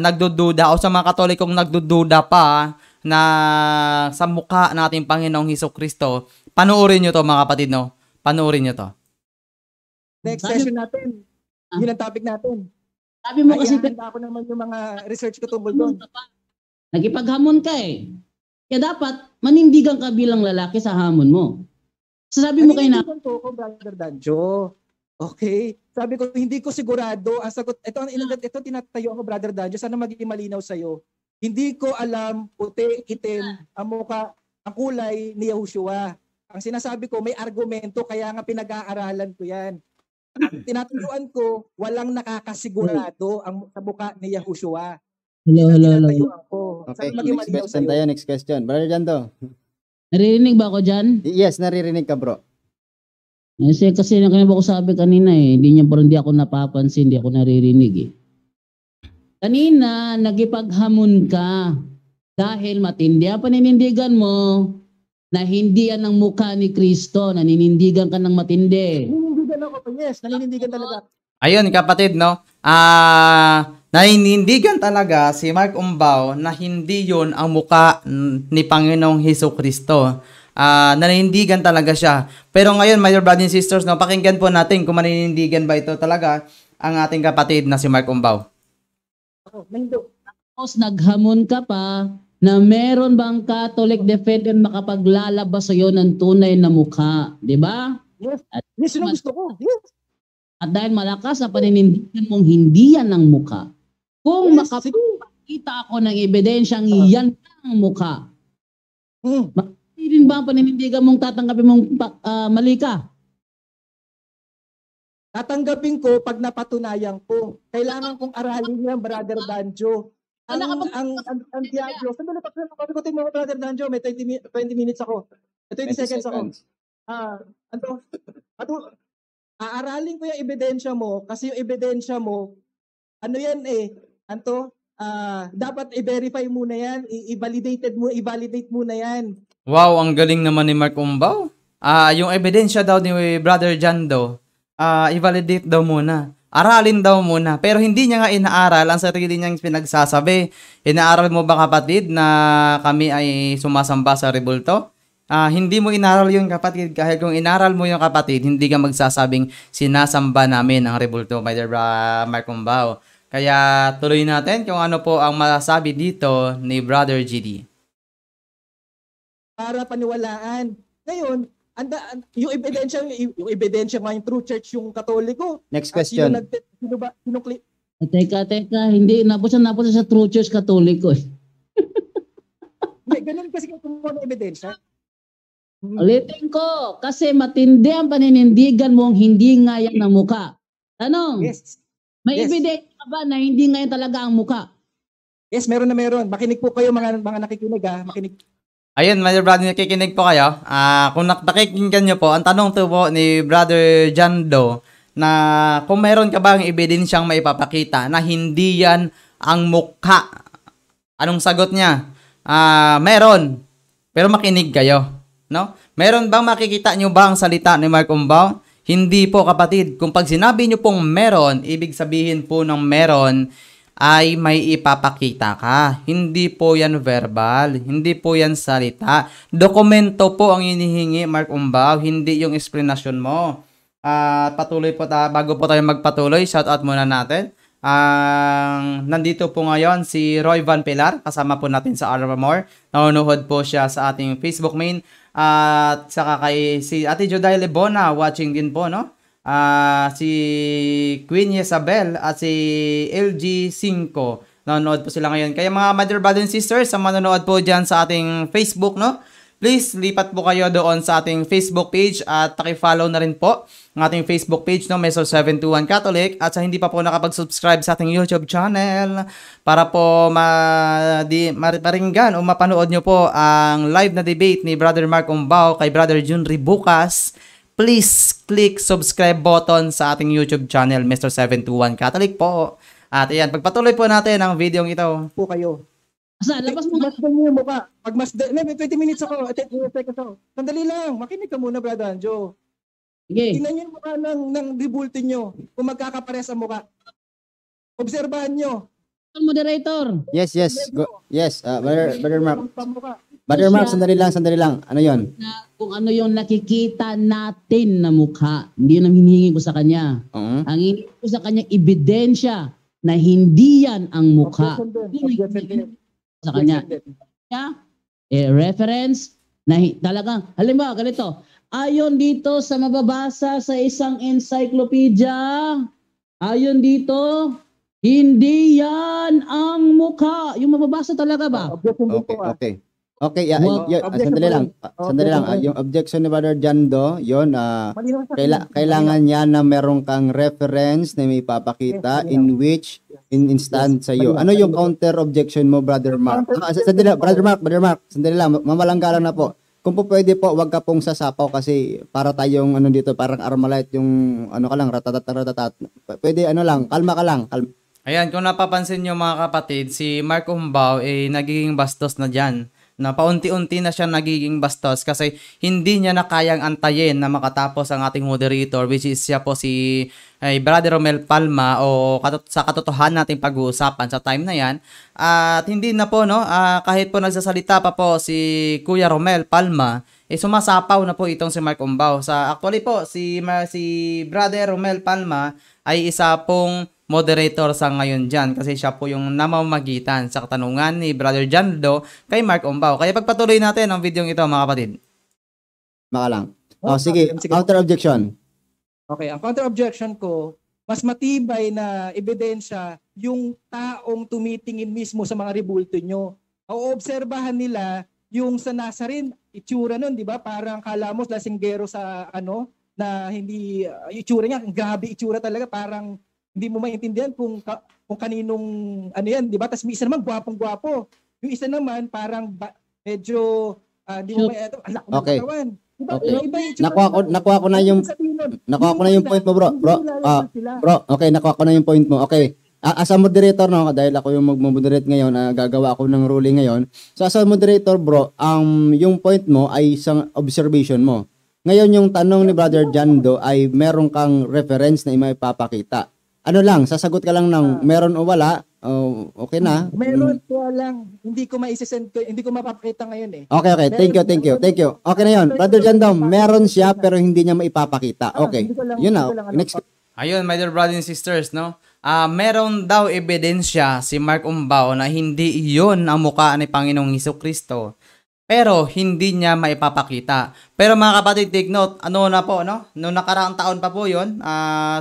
nagdududa o sa mga katolikong nagdududa pa na sa mukha nating Panginoong Hiso Kristo, panoorin nyo to mga kapatid, no? Panoorin nyo to. Next session natin. Ah. Yun ang topic natin. Sabi mo kasi... Ay, ako naman yung mga research ko tungkol doon. Nagipaghamon ka eh. Kaya dapat, manindigan ka bilang lalaki sa hamon mo. sabi mo kay na... po ko, Brother Danjo. Okay? Sabi ko, hindi ko sigurado. Ang sagot, ito, ito, ito tinatayo ako, Brother Danjo. Sana maging malinaw sa'yo. Hindi ko alam, puti, itim, ang muka, ang kulay ni Yahushua. Ang sinasabi ko, may argumento, kaya nga pinag-aaralan ko yan. Tinatuluan ko, walang nakakasigurado ang, sa muka ni Yahushua. Hello, hello, hello. Okay, next question tayo, next question. Brother Jando. Naririnig ba ako dyan? Yes, naririnig ka bro. Eh, kasi, kasi kanina ba ko sabi kanina eh, hindi niya parang hindi ako napapansin, hindi ako naririnig eh. Kanina, nagipaghamon ka dahil matindi ang paninindigan mo na hindi yan ang mukha ni Kristo, naninindigan ka ng matindi. Naninindigan ako, yes, naninindigan talaga. Ayun, kapatid, no? Ah... Uh Nainindigan talaga si Mark Umbao na hindi yon ang muka ni Panginoong Heso Kristo. Uh, ah, naninindigan talaga siya. Pero ngayon, my dear brothers and sisters, no, pakinggan po natin kung maninindigan ba ito talaga ang ating kapatid na si Mark Umbao. Oh, Tapos naghamon ka pa na meron bang Catholic defender makapaglalabas sa iyo ng tunay na mukha. Di ba? Yes. At, yes, gusto ko. Yes. At dahil malakas na paninindigan mong hindi yan ang mukha, kung yes. makapagkita ako ng ebidensyang uh. yan ang mukha, hmm. Hindi rin ba ang paninindigan mong tatanggapin mong uh, mali ka? Tatanggapin ko pag napatunayan ko. Kailangan kong aralin yan, Brother Danjo. Ang, ang, ang, ang, ang Diablo. Sandali, pagkakutin mo, Brother Danjo. May 20, 20 minutes ako. 20, 20 seconds, ako. Ah, ano? ano? aaralin ko yung ebidensya mo kasi yung ebidensya mo, ano yan eh, anto, uh, ah, dapat i-verify muna yan, i-validated mo, i-validate muna yan. Wow, ang galing naman ni Mark Umbaw. Ah, uh, yung ebidensya daw ni Brother Jando, ah uh, i-validate daw muna. Aralin daw muna. Pero hindi niya nga inaaral ang sarili niyang pinagsasabi. Inaaral mo ba kapatid na kami ay sumasamba sa rebulto? Uh, ah, hindi mo inaral yun kapatid kahit kung inaral mo yung kapatid, hindi ka magsasabing sinasamba namin ang rebulto by the uh, Mark Umbao. Kaya tuloy natin kung ano po ang masasabi dito ni Brother GD. Para paniwalaan. Ngayon, anda, yung ebidensya, yung ebidensya nga yung true church yung katoliko. Next question. sino, nag- sino ba, sino kli- ah, Teka, teka, hindi, napunta, napunta sa true church katoliko eh. May ganun kasi kung mga ebidensya. Ulitin ko, kasi matindi ang paninindigan mong hindi nga yan ng muka. Tanong, yes. may yes. ebidensya ka ba na hindi ngayon talaga ang mukha? Yes, meron na meron. Makinig po kayo mga mga nakikinig ha. Ah. Makinig. Ayun, mga brother, nakikinig po kayo. Ah, uh, kung nakikinggan niyo po, ang tanong to po ni Brother John Doe na kung meron ka bang ebidensyang maipapakita na hindi yan ang mukha. Anong sagot niya? Ah, uh, meron. Pero makinig kayo, no? Meron bang makikita niyo ba ang salita ni Mark Umbaw? Hindi po kapatid. Kung pag sinabi nyo pong meron, ibig sabihin po ng meron ay may ipapakita ka. Hindi po yan verbal. Hindi po yan salita. Dokumento po ang inihingi, Mark Umbaw, hindi yung explanation mo. At uh, patuloy po, ta- bago po tayo magpatuloy, shout out muna natin. Ang uh, nandito po ngayon si Roy Van Pilar, kasama po natin sa Armor. More. Nanonood po siya sa ating Facebook main. At saka kay si Ate Joday Lebona, watching din po, no? Uh, si Queen Isabel at si LG5. Nanonood po sila ngayon. Kaya mga mother, brother, and sisters, sa manonood po diyan sa ating Facebook, no? please lipat po kayo doon sa ating Facebook page at paki-follow na rin po ng ating Facebook page no Meso 721 Catholic at sa hindi pa po nakapag-subscribe sa ating YouTube channel para po ma di, maringgan o mapanood nyo po ang live na debate ni Brother Mark Umbao kay Brother Junri bukas please click subscribe button sa ating YouTube channel Mr. 721 Catholic po at ayan pagpatuloy po natin ang video ito po kayo Saan? Labas mo na. Mas mo yung mukha. Pag mas, de- no, 20 minutes ako. 10 minutes ako. Sandali lang. Makinig ka muna, Brother Anjo. Sige. Tingnan niyo yung mukha ng, ng rebulte niyo kung magkakapares ang mukha. Obserbahan niyo. Moderator. Yes, yes. Go, yes, uh, Brother, brother Mark. Ang pamukha. Brother Mark, sandali lang, sandali lang. Ano yon? kung ano yung nakikita natin na mukha. Hindi yun ang hinihingi ko sa kanya. Oo. Ang hinihingi ko sa kanya, ebidensya na hindi yan ang mukha. Objection din. Objection din sa kanya. Yeah. Eh, reference na talagang, halimbawa ganito, ayon dito sa mababasa sa isang encyclopedia, ayon dito, hindi yan ang mukha. Yung mababasa talaga ba? Ah, okay, ah. okay. Okay, yeah, well, yun, objection sandali lang. Uh, sandali lang. Uh, yung objection ni Brother Jando, yun, uh, kaila- kailangan niya na meron kang reference na may papakita yes, in which in instance yes, iyo. Ano yung counter objection mo, Brother Mark? Ah, sandali lang, Brother Mark, Brother Mark, sandali lang, mamalanggalan na po. Kung po pwede po, wag ka pong sasapaw kasi para tayong ano dito, parang armalite yung ano ka lang, ratatat, ratatat. Pwede ano lang, kalma ka lang, kalma. Ayan, kung napapansin nyo mga kapatid, si Mark Umbao ay eh, nagiging bastos na dyan na paunti-unti na siya nagiging bastos kasi hindi niya na kayang antayin na makatapos ang ating moderator which is siya po si ay, Brother Romel Palma o katot- sa katotohanan nating pag-uusapan sa time na yan. At hindi na po no, uh, kahit po nagsasalita pa po si Kuya Romel Palma, eh sumasapaw na po itong si Mark Umbao. Sa actually po si si Brother Romel Palma ay isa pong moderator sa ngayon dyan kasi siya po yung namamagitan sa katanungan ni Brother John Lo kay Mark Umbao. Kaya pagpatuloy natin ang video ito mga kapatid. Baka lang. Oh, oh, sige, sige, counter objection. Okay, ang counter objection ko, mas matibay na ebidensya yung taong tumitingin mismo sa mga ribulto nyo. Oobserbahan nila yung sa nasa rin, itsura nun, di ba? Parang kalamos, mo lasinggero sa ano, na hindi, uh, itsura niya, grabe itsura talaga, parang hindi mo maintindihan kung ka, kung kaninong ano yan, 'di ba? Tapos may isa naman gwapong-gwapo. Yung isa naman parang ba, medyo uh, ah, hindi mo may alam okay. Diba, okay. Iba, iba, nakuha ko nakuha ko na yung nakuha ko na yung point mo, bro. Bro, uh, bro, okay, nakuha ko na yung point mo. Okay. As a moderator no, dahil ako yung magmo-moderate ngayon, uh, gagawa ako ng ruling ngayon. So as a moderator, bro, um yung point mo ay isang observation mo. Ngayon yung tanong ni Brother Jando ay meron kang reference na may papakita ano lang, sasagot ka lang ng ah. meron o wala, oh, okay na. Meron ko lang, hindi ko maisisend ko, hindi ko mapapakita ngayon eh. Okay, okay. Thank you, thank you, thank you. Okay na yun. Brother Jandom, meron siya pero hindi niya maipapakita. Ah, okay. Yun na. Ano Next. Ayun, my dear brothers and sisters, no? Uh, meron daw ebidensya si Mark Umbao na hindi iyon ang mukha ni Panginoong Hesus Kristo pero hindi niya maipapakita. Pero mga kapatid, take note, ano na po, no? Noong nakaraang taon pa po yun, uh,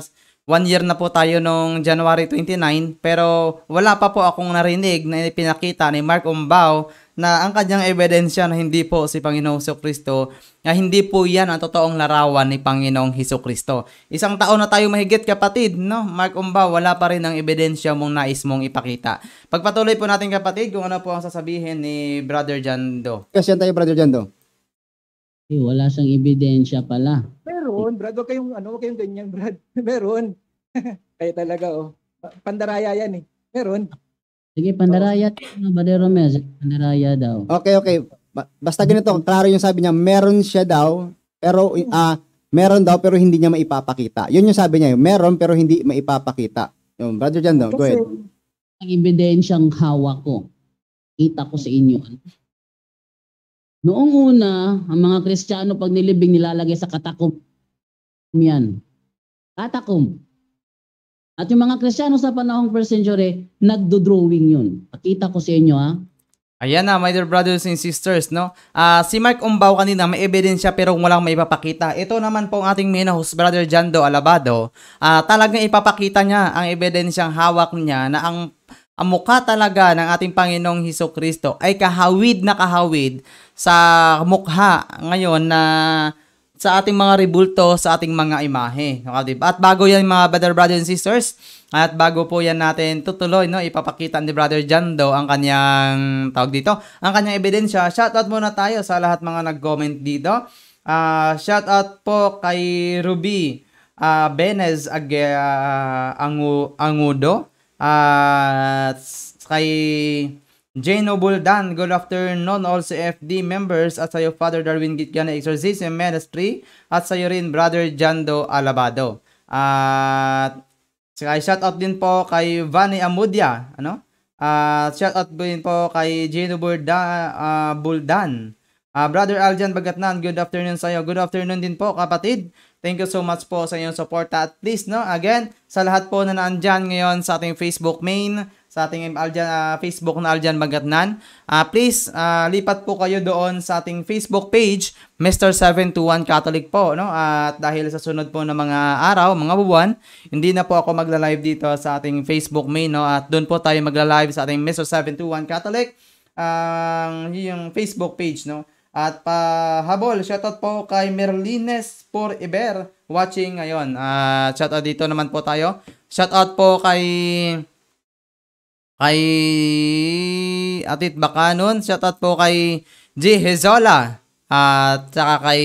One year na po tayo nung January 29 pero wala pa po akong narinig na ipinakita ni Mark Umbao na ang kanyang ebidensya na hindi po si Panginoong Heso Kristo na hindi po yan ang totoong larawan ni Panginoong Heso Kristo. Isang taon na tayo mahigit kapatid, no? Mark Umbao, wala pa rin ang ebidensya mong nais mong ipakita. Pagpatuloy po natin kapatid kung ano po ang sasabihin ni Brother Jando. Kasi tayo Brother Jando. Eh, wala siyang ebidensya pala. Meron, Brad. Huwag kayong, ano, huwag kayong ganyan, Brad. Meron. Kaya talaga, oh. Pandaraya yan eh. Meron. Sige, pandaraya. Oh. Ano, Badero Mel, pandaraya daw. Okay, okay. basta ganito, klaro yung sabi niya, meron siya daw, pero, ah, uh, meron daw pero hindi niya maipapakita. Yun yung sabi niya, meron pero hindi maipapakita. Yung brother John, daw, go ahead. Ang ebidensyang hawak ko, kita ko sa inyo. Ano? Noong una, ang mga Kristiyano pag nilibing nilalagay sa katakob yan. Katakum. At yung mga Kristiyano sa panahong first century, nagdo-drawing yun. Pakita ko sa inyo ha. Ayan na, my dear brothers and sisters, no? Uh, si Mark Umbaw kanina, may ebidensya pero walang may ipapakita. Ito naman po ang ating main host, Brother Jando Alabado. Uh, talagang ipapakita niya ang ebidensyang hawak niya na ang ang mukha talaga ng ating Panginoong Hiso Kristo ay kahawid na kahawid sa mukha ngayon na uh, sa ating mga rebulto, sa ating mga imahe. Okay, diba? At bago yan mga brother, brothers and sisters, at bago po yan natin tutuloy, no, ipapakita ni Brother John do ang kanyang tawag dito, ang kanyang ebidensya. Shoutout muna tayo sa lahat mga nag-comment dito. Uh, shoutout po kay Ruby uh, Benez Ag uh, ah, Angu Angudo at kay Jane Dan, good afternoon all CFD members at sa'yo Father Darwin Gitgana Exorcism Ministry at sa'yo rin Brother Jando Alabado. At saka shout out din po kay Vani Amudia, ano? At shout out din po kay Jane Obuldan, uh, ah, Buldan. Uh, Brother Aljan Bagatnan, good afternoon sa'yo. Good afternoon din po kapatid. Thank you so much po sa inyong support at least, no again sa lahat po na nandyan ngayon sa ating Facebook main sa ating Aljan, uh, Facebook na Aljan Magatnan. Uh, please, uh, lipat po kayo doon sa ating Facebook page, Mr. 721 Catholic po. No? At dahil sa sunod po ng mga araw, mga buwan, hindi na po ako magla-live dito sa ating Facebook main. No? At doon po tayo magla-live sa ating Mr. 721 Catholic, ang uh, yung Facebook page. No? At pa pahabol, shoutout po kay Merlines for Iber watching ngayon. Uh, shoutout dito naman po tayo. Shoutout po kay Kay Atit Bakanon, shoutout po kay G. Hezola. At saka kay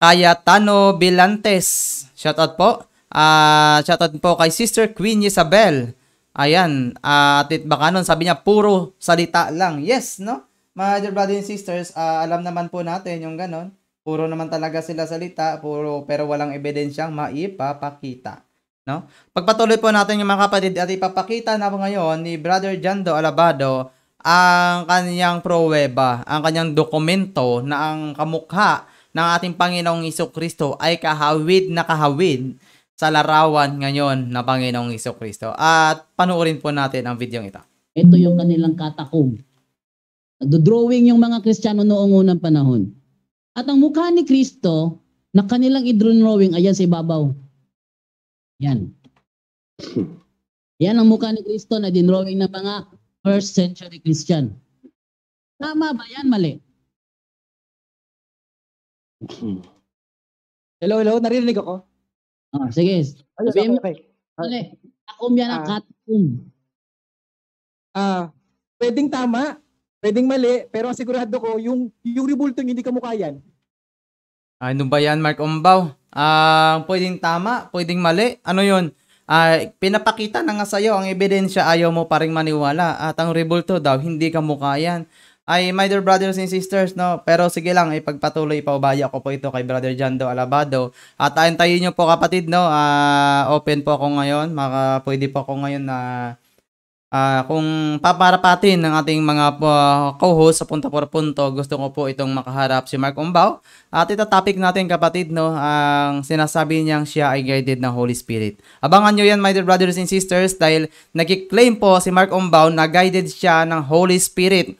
Cayetano Bilantes. Shoutout po. Uh, shoutout po kay Sister Queen Isabel. Ayan, uh, Atit Bakanon, sabi niya, puro salita lang. Yes, no? Mga dear brothers and sisters, uh, alam naman po natin yung ganon. Puro naman talaga sila salita, puro pero walang ebidensyang maipapakita. No? Pagpatuloy po natin yung mga kapatid at ipapakita na po ngayon ni Brother Jando Alabado ang kanyang proweba, ang kanyang dokumento na ang kamukha ng ating Panginoong Iso Kristo ay kahawid na kahawid sa larawan ngayon na Panginoong Iso Kristo. At panuorin po natin ang video ito. Ito yung kanilang katakom. Drawing yung mga Kristiyano noong unang panahon. At ang mukha ni Kristo na kanilang idrawing ayan sa ibabaw yan. Yan ang mukha ni Kristo na dinrawing ng mga first century Christian. Tama ba yan? Mali. Hello, hello. Narinig ako? Ah, sige. Hello, Sabihin okay. Mali. Takum yan ang katakum. Ah. ah, pwedeng tama. Pwedeng mali. Pero ang sigurado ko, yung, yung ribultong hindi kamukha yan. Ano ba yan, Mark Ombaw? Uh, ah, pwedeng tama, pwedeng mali. Ano yun? Uh, pinapakita na nga sa'yo ang ebidensya, ayaw mo pa rin maniwala. At ang rebulto daw, hindi ka mukha yan. Ay, my dear brothers and sisters, no? Pero sige lang, ipagpatuloy, paubaya ko po ito kay Brother Jando Alabado. At antayin nyo po kapatid, no? Uh, open po ako ngayon. Maka, pwede po ako ngayon na uh, Uh, kung paparapatin ng ating mga co-host sa punta por punto, gusto ko po itong makaharap si Mark Umbao. At ito topic natin kapatid no, ang sinasabi niyang siya ay guided ng Holy Spirit. Abangan niyo yan my dear brothers and sisters dahil nagki-claim po si Mark Umbao na guided siya ng Holy Spirit.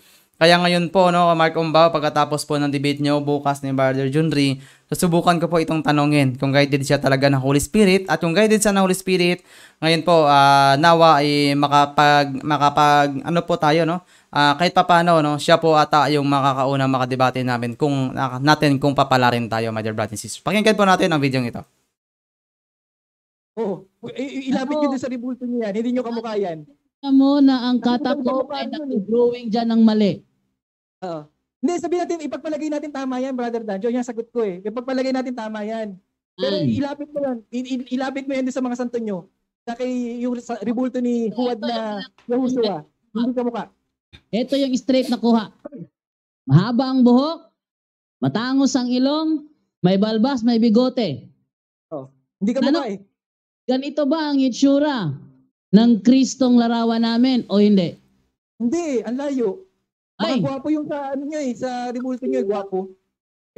Kaya ngayon po, no, Mark Umbao, pagkatapos po ng debate nyo bukas ni Brother Junri, susubukan ko po itong tanongin kung guided siya talaga ng Holy Spirit at kung guided siya ng Holy Spirit, ngayon po, uh, nawa ay eh, makapag, makapag, ano po tayo, no? Uh, kahit papano, no, siya po ata yung makakauna makadebate namin kung, natin kung papala rin tayo, my dear brothers and sisters. Pakinggan po natin ang video ito. Oo. Ilapit nyo din sa ribulto niya yan. Hindi nyo kamukha yan. Alam mo na ang katakutan ay growing dyan ng mali. Oo. Hindi, sabihin natin, ipagpalagay natin tama yan, Brother Danjo. Yung sagot ko eh. Ipagpalagay natin tama yan. Pero mm. ilapit mo yan. I- ilapit mo yan sa mga santo nyo. Sa kay yung sa, ribulto ni Huwad na Yahushua. Hindi ka mukha. Ito yung straight na kuha. Mahaba ang buhok, matangos ang ilong, may balbas, may bigote. Oh, hindi ka ano? mukha eh. Ganito ba ang itsura ng Kristong larawan namin o hindi? Hindi, ang layo. Baka Ay. gwapo yung sa ano nyo eh, sa revolto nyo eh, gwapo.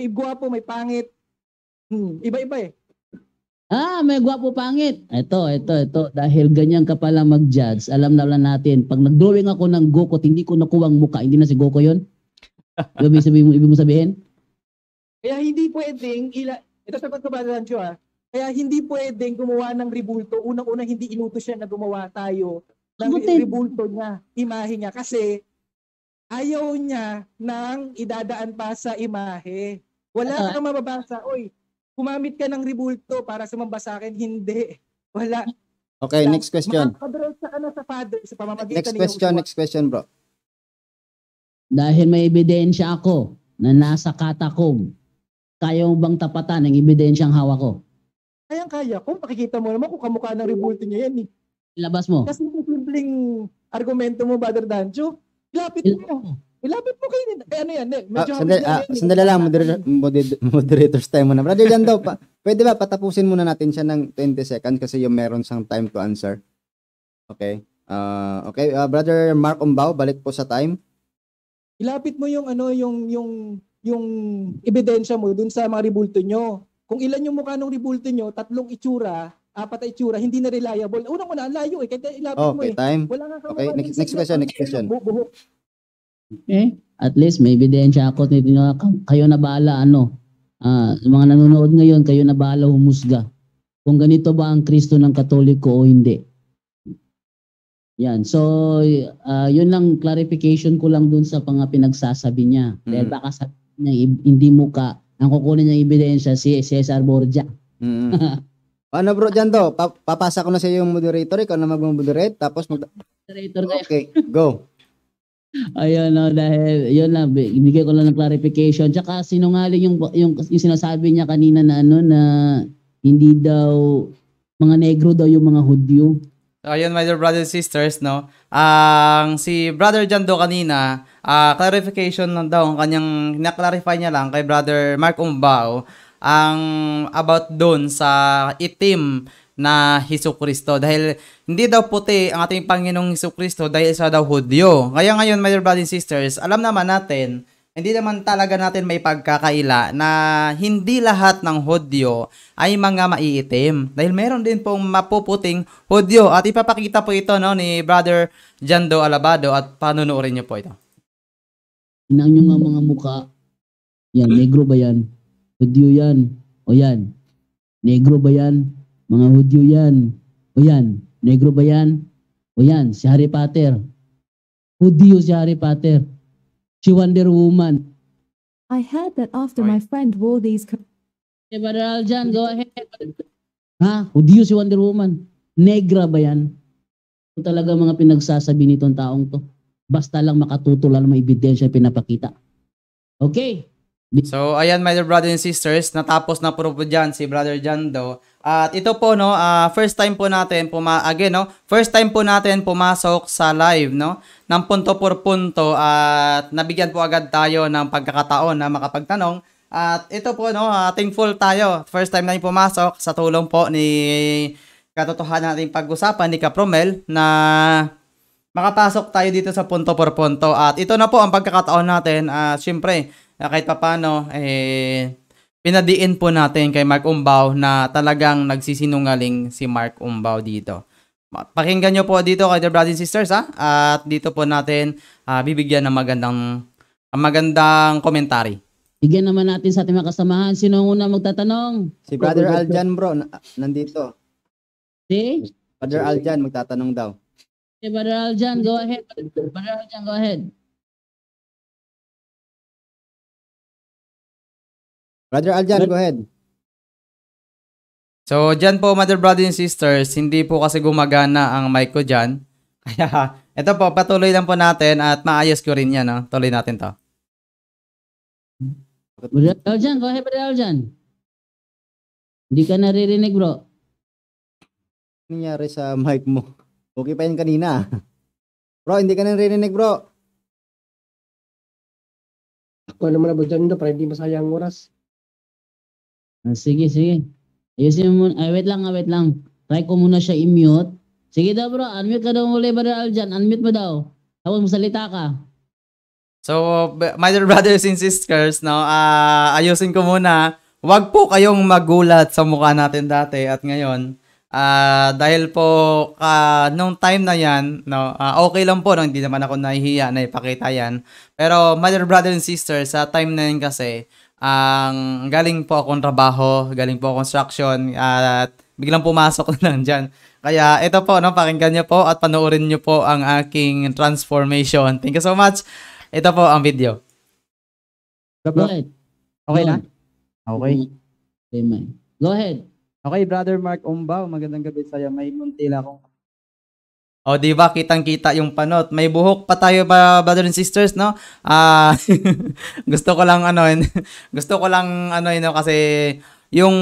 May gwapo, may pangit. Hmm, iba-iba eh. Ah, may gwapo pangit. Ito, ito, ito. Dahil ganyan ka pala mag-judge, alam na lang natin, pag nag-drawing ako ng Goku, hindi ko nakuha ang muka. Hindi na si Goku yun? Ibig sabihin mo, ibig mo sabihin? Kaya hindi pwedeng, ila, ito sa ko ba, Rancho ha? Kaya hindi pwedeng gumawa ng ribulto. Unang-una, hindi inuto siya na gumawa tayo ng Sagutin. ribulto niya, imahe niya. Kasi ayaw niya nang idadaan pa sa imahe. Wala uh-huh. Ah. kang mababasa, oy, kumamit ka ng ribulto para sumamba sa akin. Hindi. Wala. Okay, next question. Makakadirect ka na sa father sa pamamagitan Next question, ni next question, bro. Dahil may ebidensya ako na nasa katakob, kaya bang tapatan ng ebidensyang hawak ko? Kayang-kaya. Kung pakikita mo naman kung kamukha ng ribulto niya yan eh. Ilabas mo. Kasi simpleng argumento mo, Brother Dancho, Lapit mo. Ilapit eh, mo kayo. Eh, ano yan? Eh, ah, medyo ah, sandali, ah, eh. sandali lang, moderator, moderators time muna. Brother Jan daw, pa, pwede ba patapusin muna natin siya ng 20 seconds kasi yung meron siyang time to answer. Okay. Uh, okay, uh, Brother Mark Umbao, balik po sa time. Ilapit mo yung ano, yung yung yung ebidensya mo dun sa mga ribulto nyo. Kung ilan yung mukha ng ribulto nyo, tatlong itsura, apat na itsura, hindi na reliable. Unang una, ang layo eh. Kahit ilapit okay, mo eh. time. Wala nga okay, next, next question, next question. Bu eh, At least maybe may ebidensya ako. Kayo na bala ano. Uh, mga nanonood ngayon, kayo na bala humusga. Kung ganito ba ang Kristo ng Katoliko o hindi. Yan. So, uh, yun lang clarification ko lang dun sa mga pinagsasabi niya. Mm. Dahil baka sabi niya, hindi mo ka, ang kukunin niya ebidensya si Cesar Borgia. Mm. Ano bro, dyan do? Pa- papasa ko na sa iyo yung moderator. Ikaw na mag-moderate. Tapos mag... Moderator na Okay, go. Ayun, no, dahil yun na, bigay ko lang ng clarification. Tsaka sinungaling yung, yung, yung sinasabi niya kanina na ano na hindi daw mga negro daw yung mga Hudyo. So, ayun, my dear brothers and sisters, no? Ang uh, si Brother John do kanina, uh, clarification lang daw, ang kanyang na-clarify niya lang kay Brother Mark Umbao ang about doon sa itim na Hesus Kristo dahil hindi daw puti ang ating Panginoong Hesus Kristo dahil sa daw Hudyo. Kaya ngayon, my dear brothers and sisters, alam naman natin, hindi naman talaga natin may pagkakaila na hindi lahat ng Hudyo ay mga maiitim. Dahil meron din pong mapuputing Hudyo. At ipapakita po ito no, ni Brother Jando Alabado at panunuorin niyo po ito. Tingnan niyo nga mga mukha. Yan, negro ba yan? Hudyo yan, o yan. Negro ba yan? Mga Hudyo yan, o yan. Negro ba yan? O yan, si Harry Potter. Hudyo si Harry Potter. Si Wonder Woman. I heard that after my friend wore these... Hey, Brother Aljan, go ahead. Ha? Hudyo si Wonder Woman. Negra ba yan? Ito talaga mga pinagsasabi nitong taong to. Basta lang makatuto lang ng ebidensya pinapakita. Okay. So, ayan my brother and sisters, natapos na po po dyan si Brother Jando. At ito po, no, uh, first time po natin, puma again, no, first time po natin pumasok sa live, no, ng punto por punto at nabigyan po agad tayo ng pagkakataon na makapagtanong. At ito po, no, uh, thankful tayo. First time na pumasok sa tulong po ni katotohanan nating pag-usapan ni Kapromel na makapasok tayo dito sa punto por punto. At ito na po ang pagkakataon natin. uh, syempre, uh, kahit papano, eh, pinadiin po natin kay Mark Umbao na talagang nagsisinungaling si Mark Umbao dito. Pakinggan nyo po dito kay The Brothers and Sisters ha? At dito po natin uh, bibigyan ng magandang ang magandang komentary. Bigyan naman natin sa ating mga kasamahan. Sino ang una magtatanong? Si Brother Aljan bro, nandito. Si? Brother Aljan magtatanong daw. Si Brother Aljan, go ahead. Brother Aljan, go ahead. Brother Aljan, go ahead. So, dyan po, mother, brother, and sisters, hindi po kasi gumagana ang mic ko dyan. Kaya, ito po, patuloy lang po natin at maayos ko rin yan. No? Tuloy natin to. Brother Aljan, go ahead, Brother Aljan. Hindi ka naririnig, bro. Nangyari sa mic mo. Okay pa yun kanina. Bro, hindi ka naririnig, bro. Ako naman na ba dyan, para hindi masayang oras. Ah, sige, sige. Ayusin mo. Ay, wait lang, ah, wait lang. Try ko muna siya i-mute. Sige daw bro, unmute ka daw muli, Brother Aljan. Unmute mo daw. Tapos magsalita ka. So, my dear brothers and sisters, no, uh, ayusin ko muna. Huwag po kayong magulat sa mukha natin dati at ngayon. Uh, dahil po, uh, nung time na yan, no, uh, okay lang po, no, hindi naman ako nahihiya na ipakita yan. Pero, my dear brothers and sisters, sa time na yan kasi, ang um, galing po akong trabaho, galing po construction at biglang pumasok na lang dyan. Kaya ito po, no, pakinggan niyo po at panoorin niyo po ang aking transformation. Thank you so much. Ito po ang video. Go ahead. Okay na? Okay. Mm-hmm. Amen. Go ahead. Okay, Brother Mark Umbao, magandang gabi sa'yo. May muntila lang akong o, oh, di ba? Kitang-kita yung panot. May buhok pa tayo ba, brother and sisters, no? Ah, uh, gusto ko lang, ano, eh, gusto ko lang, ano, you eh, kasi yung,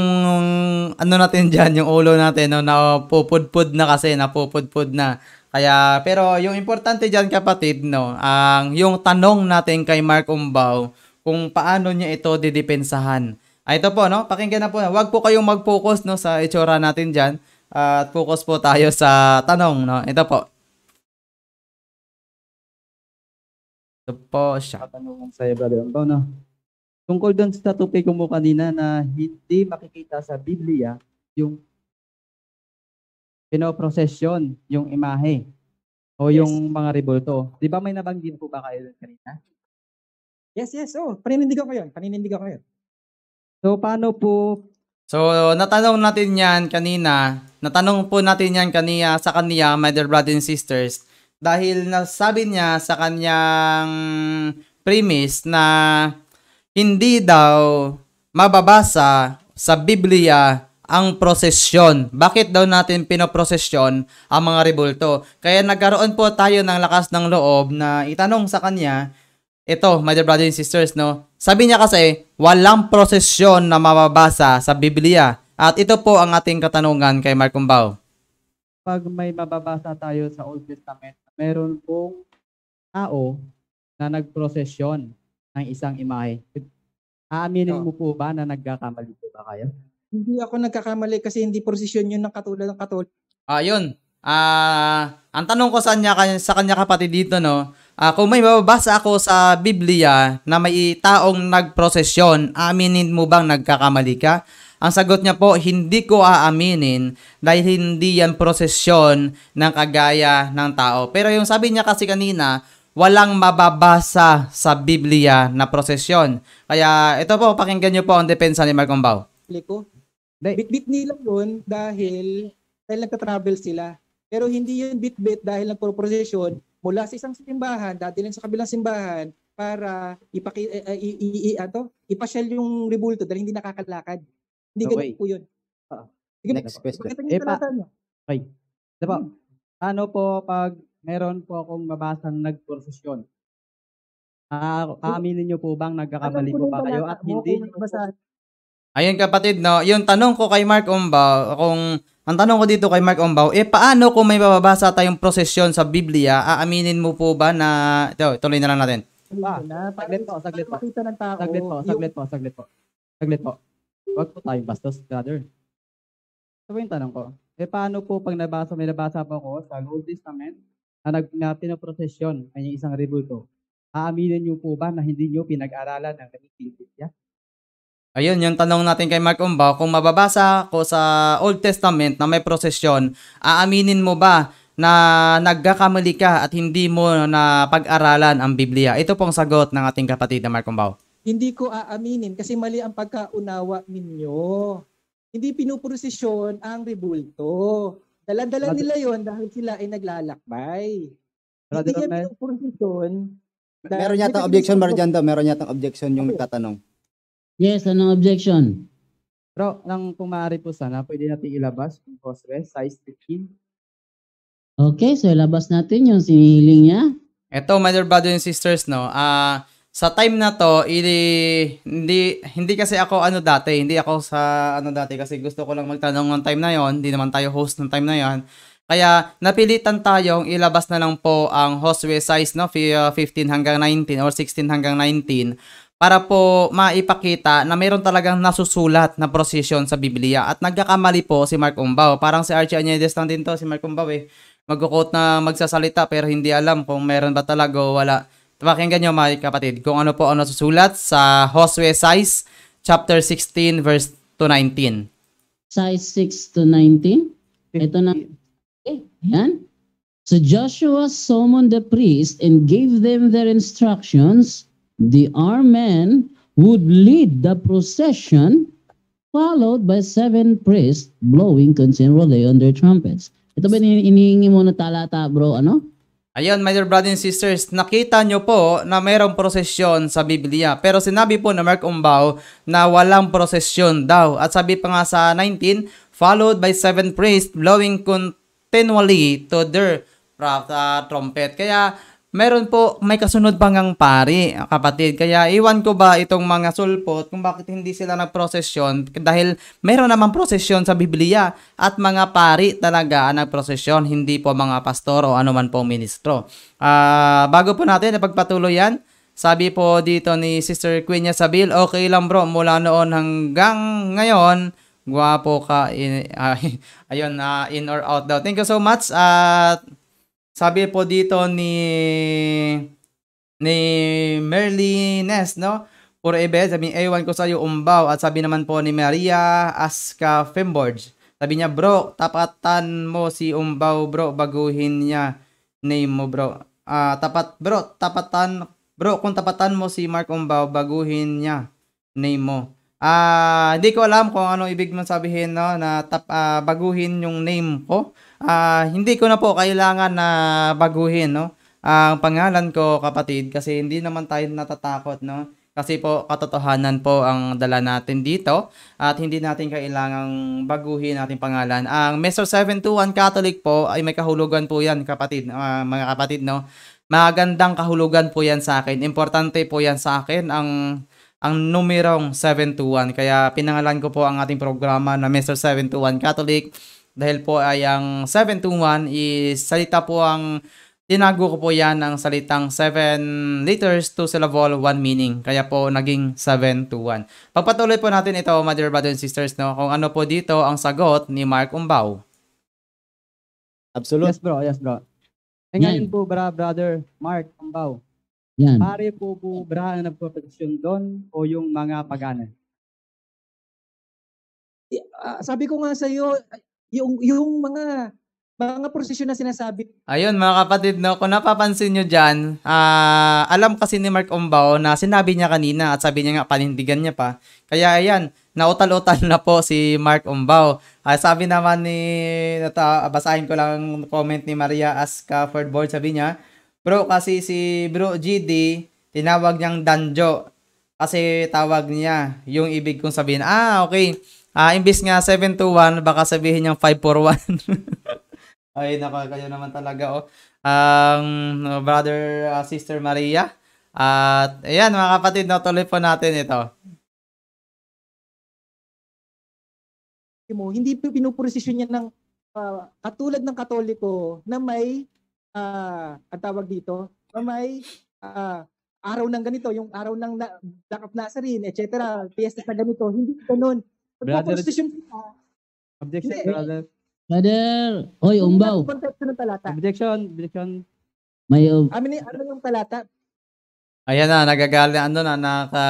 ano natin dyan, yung ulo natin, no, napupudpud na kasi, napupudpud na. Kaya, pero yung importante dyan, kapatid, no, ang yung tanong natin kay Mark Umbao, kung paano niya ito didepensahan. Ay, ah, ito po, no? Pakinggan na po. Huwag po kayong mag-focus no, sa itsura natin dyan at focus po tayo sa tanong. No? Ito po. Ito po siya. Tanong sa'yo, Brother Antonio. Tungkol doon sa topic mo kanina na hindi makikita sa Biblia yung pinoprosesyon, yung imahe o yes. yung mga rebulto. Di ba may nabanggit po ba kayo doon kanina? Yes, yes. Oh, paninindigan ko yun. Paninindigan ko yun. So, paano po So, natanong natin yan kanina. Natanong po natin yan kanina sa kaniya, my dear brothers and sisters. Dahil nasabi niya sa kanyang premise na hindi daw mababasa sa Biblia ang prosesyon. Bakit daw natin pinoprosesyon ang mga rebulto? Kaya nagkaroon po tayo ng lakas ng loob na itanong sa kanya ito, my dear brothers and sisters, no? Sabi niya kasi, walang prosesyon na mababasa sa Biblia. At ito po ang ating katanungan kay Mark Kumbao. Pag may mababasa tayo sa Old Testament, meron pong tao na nagprosesyon ng isang imahe. Aaminin oh. mo po ba na nagkakamali po ba kayo? Hindi ako nagkakamali kasi hindi prosesyon yun ng katulad ng katulad. Ah, yun. Ah, ang tanong ko sa kanya, sa kanya kapatid dito, no, Uh, kung may mababasa ako sa Biblia na may taong nagprosesyon, aminin mo bang nagkakamali ka? Ang sagot niya po, hindi ko aaminin dahil hindi yan prosesyon ng kagaya ng tao. Pero yung sabi niya kasi kanina, walang mababasa sa Biblia na prosesyon. Kaya ito po, pakinggan niyo po ang depensa ni Marcombao. Liko, bitbit nila yun dahil, dahil nagka-travel sila. Pero hindi yun bitbit dahil nagpo-prosesyon, mula sa isang simbahan, dadalhin sa kabilang simbahan para ipaki uh, i, i, i, ato, ipasyal yung rebulto dahil hindi nakakalakad. Hindi okay. ganun po yun. Uh, Sige, Next po. question. Eh, pa, okay. Diba, hmm. ano po pag meron po akong mabasang nagprosesyon? Uh, ah, hmm. aaminin niyo po bang nagkakamali po ba kayo at hindi? Ayan kapatid, no? Yung tanong ko kay Mark Umba, kung ang tanong ko dito kay Mark Ombaw, eh paano kung may mababasa tayong prosesyon sa Biblia, aaminin mo po ba na, ito, tuloy na lang natin. Ah, saglit po, saglit po. Ng tao. Saglit po, saglit po, saglit po. Saglit po. Huwag po tayong bastos, brother. Ito yung tanong ko. Eh paano po pag nabasa, may nabasa po ako sa Old Testament na, nag, ng prosesyon ang isang rebulto? Aaminin niyo po ba na hindi niyo pinag-aralan ng kanilang Biblia? Ayun, yung tanong natin kay Mark Umba, kung mababasa ko sa Old Testament na may prosesyon, aaminin mo ba na nagkakamali ka at hindi mo na pag-aralan ang Biblia? Ito pong sagot ng ating kapatid na Mark Umbaw. Hindi ko aaminin kasi mali ang pagkaunawa ninyo. Hindi pinuprosesyon ang rebulto. Daladala nila yon dahil sila ay naglalakbay. hindi niya pinuprosesyon. Meron yata objection, Marjanda. Meron yata objection yung nagtatanong. Okay. Yes, anong objection? Pero nang pumari po sana, pwede natin ilabas yung cost rest, size 15. Okay, so ilabas natin yung sinihiling niya. Ito, my dear brother and sisters, no? Ah, uh, sa time na to, hindi, hindi, hindi kasi ako ano dati, hindi ako sa ano dati kasi gusto ko lang magtanong ng time na yon, hindi naman tayo host ng time na yon. Kaya napilitan tayong ilabas na lang po ang host size no, 15 ah, hanggang 19 or 16 hanggang 19 para po maipakita na mayroon talagang nasusulat na prosesyon sa Biblia. At nagkakamali po si Mark Umbao. Parang si Archie Anyedes lang din to, si Mark Umbao eh. Magkukot na magsasalita pero hindi alam kung meron ba talaga o wala. Pakinggan nyo mga kapatid kung ano po ang nasusulat sa Josue size chapter 16, verse to 19. Size 6 to 19. Ito na. Eh, yan. So Joshua summoned the priest and gave them their instructions the armed men would lead the procession followed by seven priests blowing continually on their trumpets. Ito ba inihingi mo na talata, bro? Ano? Ayan, my dear brothers and sisters, nakita nyo po na mayroong prosesyon sa Biblia. Pero sinabi po na Mark Umbao na walang prosesyon daw. At sabi pa nga sa 19, followed by seven priests blowing continually to their uh, trumpet. Kaya meron po, may kasunod pang ngang pari, kapatid. Kaya iwan ko ba itong mga sulpot kung bakit hindi sila nagprosesyon dahil meron naman prosesyon sa Biblia at mga pari talaga ang nagprosesyon, hindi po mga pastor o anuman po ministro. Uh, bago po natin ipagpatuloy yan, sabi po dito ni Sister Queen niya Sabil, okay lang bro, mula noon hanggang ngayon, guwapo ka, in, uh, ayun, uh, in or out daw. Thank you so much at... Uh, sabi po dito ni ni Merliness, no? Puro ibe, sabi ewan ko sa iyo umbaw. At sabi naman po ni Maria Aska Femborg. Sabi niya, bro, tapatan mo si umbaw, bro. Baguhin niya name mo, bro. Uh, tapat, bro, tapatan, bro, kung tapatan mo si Mark Umbaw, baguhin niya name mo. Ah, uh, hindi ko alam kung ano ibig mong sabihin no na tap, uh, baguhin yung name ko uh, hindi ko na po kailangan na baguhin, no? Ang pangalan ko, kapatid, kasi hindi naman tayo natatakot, no? Kasi po, katotohanan po ang dala natin dito at hindi natin kailangang baguhin ating pangalan. Ang Meso 721 Catholic po ay may kahulugan po yan, kapatid, uh, mga kapatid, no? Magandang kahulugan po yan sa akin. Importante po yan sa akin ang ang numerong 721. Kaya pinangalan ko po ang ating programa na Meso 721 Catholic dahil po ay ang 721 is salita po ang tinago ko po yan ng salitang 7 liters to syllable 1 meaning. Kaya po naging 721. to Pagpatuloy po natin ito, mother, dear and sisters, no? kung ano po dito ang sagot ni Mark Umbaw. Absolute. Yes bro, yes bro. E ngayon po bra, brother Mark Umbaw. Yan. Pare po po bra na nagpapetisyon doon o yung mga pagana? Uh, sabi ko nga sa iyo, yung, yung mga mga prosesyon na sinasabi. Ayun mga kapatid, no, kung napapansin nyo dyan, uh, alam kasi ni Mark Umbao na sinabi niya kanina at sabi niya nga panindigan niya pa. Kaya ayan, nautal-utal na po si Mark Umbao. Uh, ah, sabi naman ni, nata, basahin ko lang comment ni Maria Ascafford Board, sabi niya, Bro, kasi si Bro GD, tinawag niyang Danjo. Kasi tawag niya yung ibig kong sabihin. Ah, okay. Ah, imbis nga 721, baka sabihin niyang 541. Ay, nako, kayo naman talaga, oh. Um, brother, uh, sister Maria. At, uh, ayan, mga kapatid, no, tuloy po natin ito. mo, hindi pinupursisyon niya ng uh, katulad ng katoliko na may uh, ang tawag dito, na may uh, araw ng ganito, yung araw ng na, Black of Nazarene, etc., fiestas na ganito, hindi ganoon. Brother. Uh, objection, hindi. brother. Brother. Hoy, umbaw. Context ng talata. Objection, objection. May ob- ah, mean, ano yung talata? Ayan na, nagagali. Ano na, naka...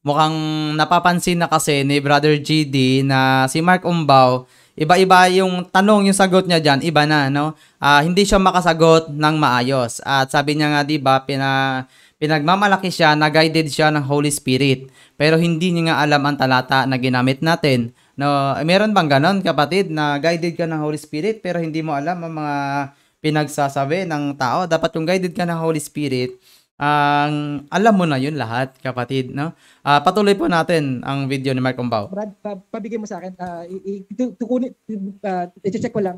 Mukhang napapansin na kasi ni Brother GD na si Mark Umbaw, iba-iba yung tanong, yung sagot niya diyan, iba na, no? Uh, hindi siya makasagot ng maayos. At sabi niya nga, di ba, pina, pinagmamalaki siya na guided siya ng Holy Spirit pero hindi niya nga alam ang talata na ginamit natin. No, eh, meron bang ganon kapatid na guided ka ng Holy Spirit pero hindi mo alam ang mga pinagsasabi ng tao? Dapat yung guided ka ng Holy Spirit, ang uh, alam mo na yun lahat kapatid, no? Uh, patuloy po natin ang video ni Mark Umbao. Brad, pa, pabigay mo sa akin. Uh, i- i- uh, i-check ko lang.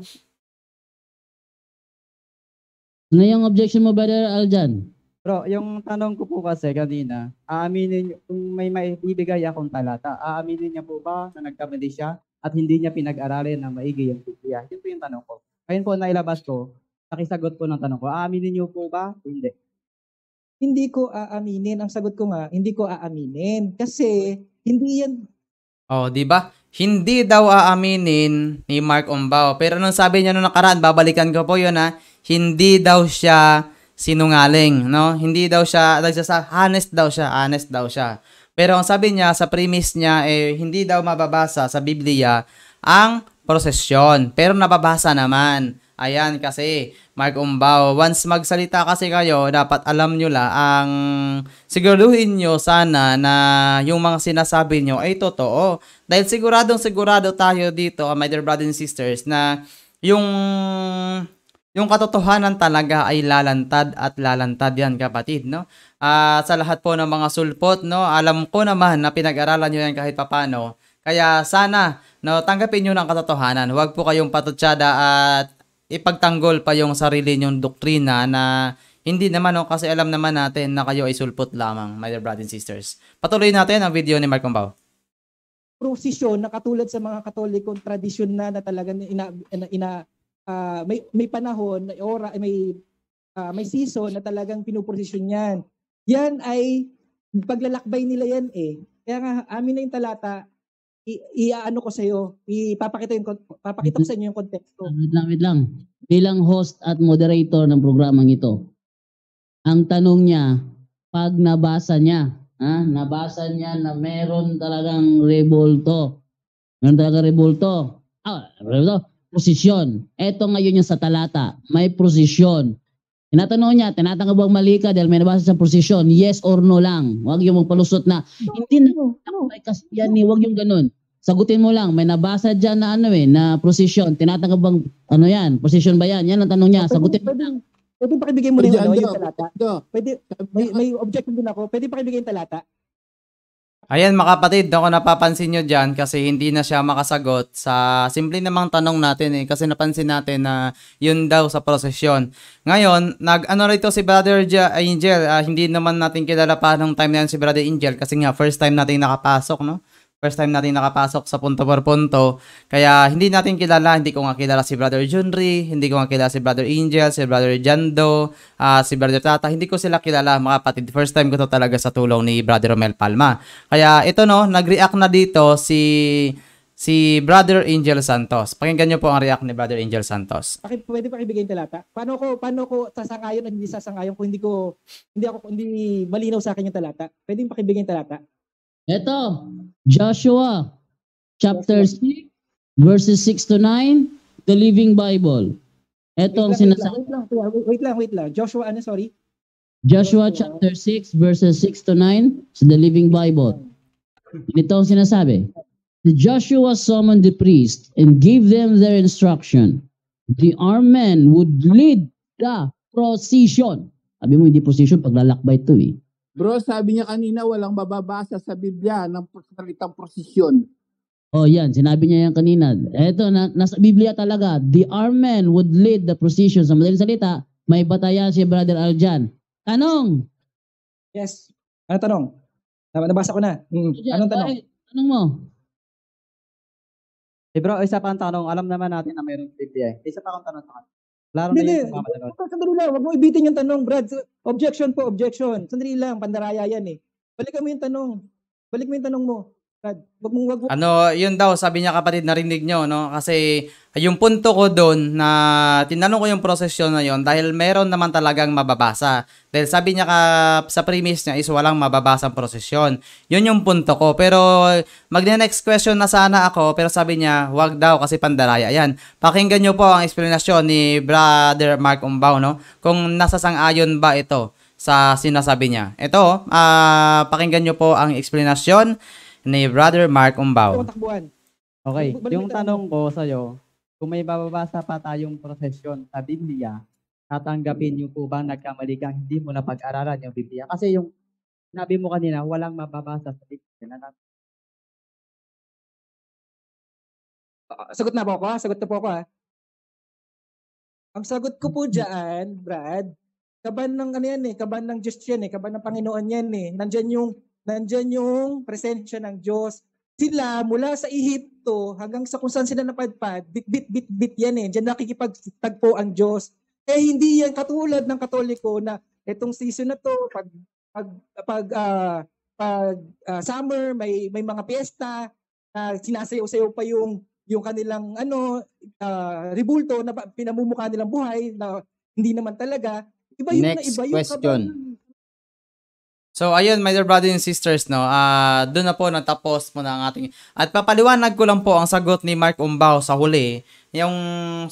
Ano yung objection mo, Brother Aljan? Pero yung tanong ko po kasi kanina, aaminin kung may maibigay akong talata, aaminin niya po ba na nagkamali siya at hindi niya pinag-aralan na maigi yung Biblia? Yun po yung tanong ko. Ngayon po, nailabas ko, nakisagot po ng tanong ko, aaminin niyo po ba? Hindi. Hindi ko aaminin. Ang sagot ko nga, hindi ko aaminin. Kasi, hindi yan... Oh, di ba? Hindi daw aaminin ni Mark Umbao. Pero nung sabi niya nung nakaraan, babalikan ko po yun ha, hindi daw siya sinungaling, no? Hindi daw siya, nagsasa, honest daw siya, honest daw siya. Pero ang sabi niya, sa premise niya, eh, hindi daw mababasa sa Biblia ang prosesyon. Pero nababasa naman. Ayan kasi, Mark Umbao, once magsalita kasi kayo, dapat alam nyo la ang siguruhin nyo sana na yung mga sinasabi nyo ay totoo. Dahil siguradong sigurado tayo dito, ah, my dear brothers and sisters, na yung yung katotohanan talaga ay lalantad at lalantad yan kapatid no uh, sa lahat po ng mga sulpot no alam ko naman na pinag-aralan niyo yan kahit papano kaya sana no tanggapin niyo ng katotohanan huwag po kayong patutsada at ipagtanggol pa yung sarili niyong doktrina na hindi naman, no? kasi alam naman natin na kayo ay sulpot lamang, my dear brothers and sisters. Patuloy natin ang video ni Mark Combao Prosesyon na katulad sa mga katolikong tradisyon na, na talaga ina, ina, ina, uh, may may panahon, may ora, may uh, may season na talagang pinuprosesyon niyan. Yan ay paglalakbay nila 'yan eh. Kaya nga amin na 'yung talata iaano ko sa iyo, ipapakita yung papakita ko mhm. sa inyo yung konteksto. Ah, wait lang, wait lang. Bilang host at moderator ng programang ito, ang tanong niya, pag nabasa niya, ha, nabasa niya na meron talagang revolto, meron talaga revolto, ah, revolto, prosesyon. Ito ngayon yung sa talata, may prosesyon. Tinatanong niya, tinatanong bang mali ka dahil may nabasa sa prosesyon? Yes or no lang. Huwag yung magpalusot na, hindi na, may kasiyan ni, huwag yung ganun. Sagutin mo lang, may nabasa dyan na ano eh, na prosesyon. Tinatanong bang, ano yan, prosesyon ba yan? Yan ang tanong niya, sagutin mo lang. Pwede pakibigay mo na yung, ano, ano, yung talata? Ano? Pwede, may, may objection din ako. Pwede pakibigay yung talata? Ayan mga kapatid, ako napapansin nyo dyan kasi hindi na siya makasagot sa simple namang tanong natin eh kasi napansin natin na yun daw sa prosesyon. Ngayon, nag-ano rito si Brother Angel, uh, hindi naman natin kilala pa nung time na yun si Brother Angel kasi nga first time natin nakapasok no. First time natin nakapasok sa Punto por Punto. Kaya hindi natin kilala, hindi ko nga kilala si Brother Junry. hindi ko nga kilala si Brother Angel, si Brother Jando, uh, si Brother Tata. Hindi ko sila kilala mga kapatid. First time ko to talaga sa tulong ni Brother Romel Palma. Kaya ito no, nag-react na dito si si Brother Angel Santos. Pakinggan niyo po ang react ni Brother Angel Santos. Paki, pwede pa ibigay talata? Paano ko paano ko sasangayon o hindi sasangayon kung hindi ko hindi ako hindi malinaw sa akin yung talata? Pwede pakibigay yung talata? Ito, Joshua chapter 6 verses 6 to 9, the Living Bible. Ito ang sinasabi. Wait lang, wait lang, wait lang. Joshua, ano, sorry? Joshua chapter 6 verses 6 to 9 so the Living Bible. Ito ang sinasabi. Joshua summoned the priest and gave them their instruction. The armed men would lead the procession. Sabi mo, hindi procession, paglalakbay ito eh. Bro, sabi niya kanina walang mababasa sa Biblia ng salitang prosesyon. Oh, yan. Sinabi niya yan kanina. Ito, na, nasa Biblia talaga. The armed men would lead the procession. Sa madaling salita, may batayan si Brother Aljan. Tanong! Yes. Ano tanong? Nabasa ko na. Mm. Anong tanong? Ay, tanong mo. Eh bro, isa pa ang tanong. Alam naman natin na mayroong Biblia. Isa pa akong tanong sa Laro Hindi, na yun. Sandali lang, wag mo ibitin yung tanong, Brad. Objection po, objection. Sandali lang, pandaraya yan eh. Balik mo yung tanong. Balik mo yung tanong mo. God. Wag mong wag. Ano, yun daw sabi niya kapatid narinig niyo no kasi yung punto ko doon na tinanong ko yung prosesyon na yon dahil meron naman talagang mababasa. Dahil sabi niya ka, sa premise niya is walang mababasang prosesyon. Yun yung punto ko. Pero magne-next question na sana ako pero sabi niya wag daw kasi pandaraya. Yan. Pakinggan niyo po ang explanation ni Brother Mark Umbao no kung nasasang-ayon ba ito sa sinasabi niya. Ito, uh, pakinggan niyo po ang explanation ni Brother Mark Umbao. Okay, yung tanong ko sa iyo, kung may bababasa pa tayong prosesyon sa Biblia, tatanggapin niyo po ba nagkamali ka hindi mo na pag aralan yung Biblia? Kasi yung nabi mo kanina, walang mababasa sa Biblia na ah, Sagot na po ako, ha? Ah. sagot na po ako ha. Ah. Ang sagot ko po diyan, Brad, kaban ng ano yan eh, kaban ng Diyos yan eh, kaban ng Panginoon yan eh. Nandiyan yung Nandiyan yung presensya ng Diyos. Sila mula sa Egypto hanggang sa kung saan sila napadpad, bit bit bit bit yan eh. Diyan nakikipagtagpo ang Diyos. Eh hindi yan katulad ng Katoliko na itong season na to pag pag pag uh, pag uh, summer may may mga piyesta uh, sinasayaw-sayaw pa yung yung kanilang ano uh, ah, rebulto na pinamumukha nilang buhay na hindi naman talaga iba yun Next na iba yung question. Kabang, So ayun, my dear brothers and sisters, no, uh, doon na po natapos muna ang ating... At papaliwanag ko lang po ang sagot ni Mark Umbao sa huli yung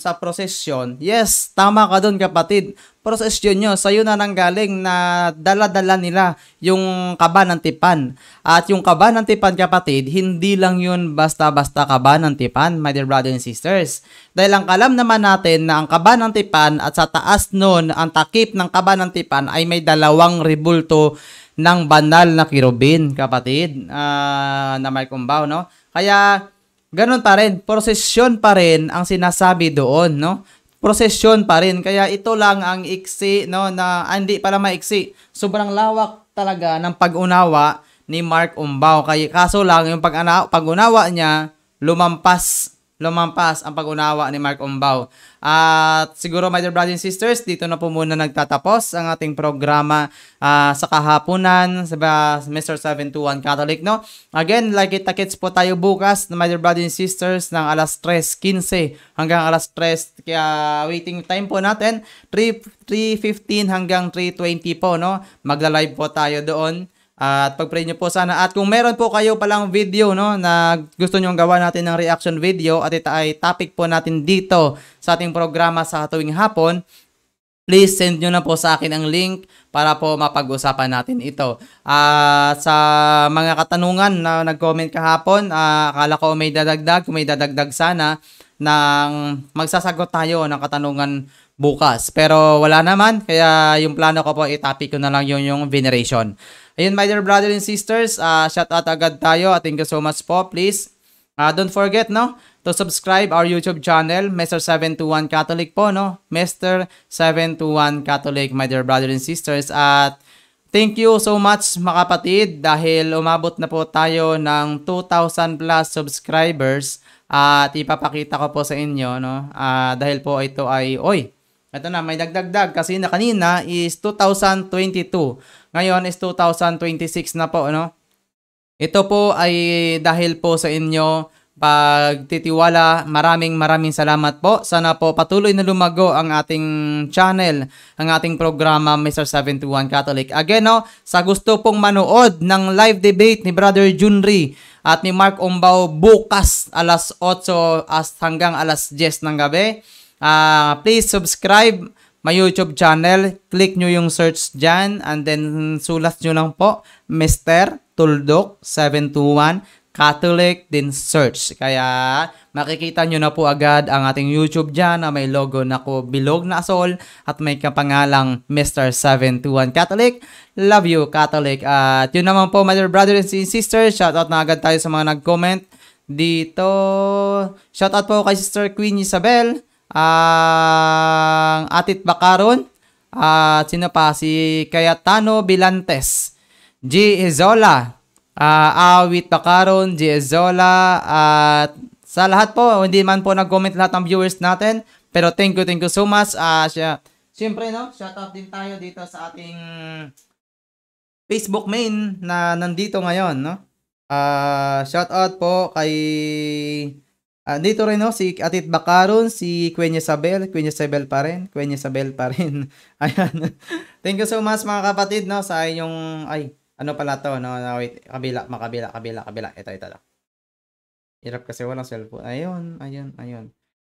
sa prosesyon, yes, tama ka doon kapatid. Prosesyon nyo, sa'yo na nanggaling na dala-dala nila yung kaba ng tipan. At yung kaba ng tipan kapatid, hindi lang yun basta-basta kaba ng tipan, my dear brothers and sisters. Dahil ang kalam naman natin na ang kaba ng tipan at sa taas nun, ang takip ng kaba ng tipan ay may dalawang ribulto ng banal na kirubin, kapatid, uh, na Mark Umbaw, no? Kaya, Ganon pa rin, prosesyon pa rin ang sinasabi doon, no? Prosesyon pa rin. Kaya ito lang ang iksi, no, na ah, hindi pala maiksi. Sobrang lawak talaga ng pag-unawa ni Mark Umbao. Kaya kaso lang yung pag-unawa niya lumampas lumampas ang pag-unawa ni Mark Umbao. At siguro my dear brothers and sisters, dito na po muna nagtatapos ang ating programa uh, sa kahaponan sa Mr. 721 Catholic. No? Again, like it takits po tayo bukas my dear brothers and sisters ng alas 3.15 hanggang alas 3. Kaya waiting time po natin, 3.15 hanggang 3.20 po. No? Magla-live po tayo doon at pag-pray nyo po sana. At kung meron po kayo palang video no, na gusto nyo gawa natin ng reaction video at ito ay topic po natin dito sa ating programa sa tuwing hapon, please send nyo na po sa akin ang link para po mapag-usapan natin ito. Uh, sa mga katanungan na nag-comment kahapon, uh, akala ko may dadagdag, may dadagdag sana, ng magsasagot tayo ng katanungan bukas. Pero wala naman, kaya yung plano ko po, itapik ko na lang yun yung veneration. Ayun, my dear brother and sisters, uh, shout out agad tayo. Ah, thank you so much po. Please, uh, don't forget, no? To subscribe our YouTube channel, Mr. 721 Catholic po, no? Mr. 721 Catholic, my dear brother and sisters. At thank you so much, mga kapatid, dahil umabot na po tayo ng 2,000 plus subscribers. Uh, at ipapakita ko po sa inyo, no? Uh, dahil po ito ay, oy, ito na, may dagdagdag kasi na kanina is 2022. Ngayon is 2026 na po, ano? Ito po ay dahil po sa inyo pagtitiwala. Maraming maraming salamat po. Sana po patuloy na lumago ang ating channel, ang ating programa Mr. 71 Catholic. Again, no, sa gusto pong manood ng live debate ni Brother Junri at ni Mark Ombao bukas alas 8 as hanggang alas 10 ng gabi, Uh, please subscribe my YouTube channel. Click nyo yung search dyan and then sulat nyo lang po Mr. Tuldok 721 Catholic din search. Kaya makikita nyo na po agad ang ating YouTube dyan na may logo na ko bilog na asol at may kapangalang Mr. 721 Catholic. Love you Catholic. At yun naman po my dear brothers and sisters. Shoutout na agad tayo sa mga nag-comment dito. Shoutout po kay Sister Queen Isabel ang uh, Atit Bakaron, at uh, sino pa? Si Cayetano Bilantes, G. Izola, uh, Awit Bakaron, G. Izola, at uh, sa lahat po, hindi man po nag-comment lahat ng viewers natin, pero thank you, thank you so much. Uh, siya, Siyempre, no, shout out din tayo dito sa ating Facebook main na nandito ngayon, no? Uh, ah, shout out po kay Uh, dito rin no, si Atit Bakaron, si Kuya Sabel, Kuya Sabel pa rin, Kuya Sabel pa rin. Ayan. Thank you so much mga kapatid no sa inyong ay ano pala to no, no wait, kabila, makabila, kabila, kabila. Ito ito. ito. Hirap kasi walang cellphone. Ayun, ayun, ayun.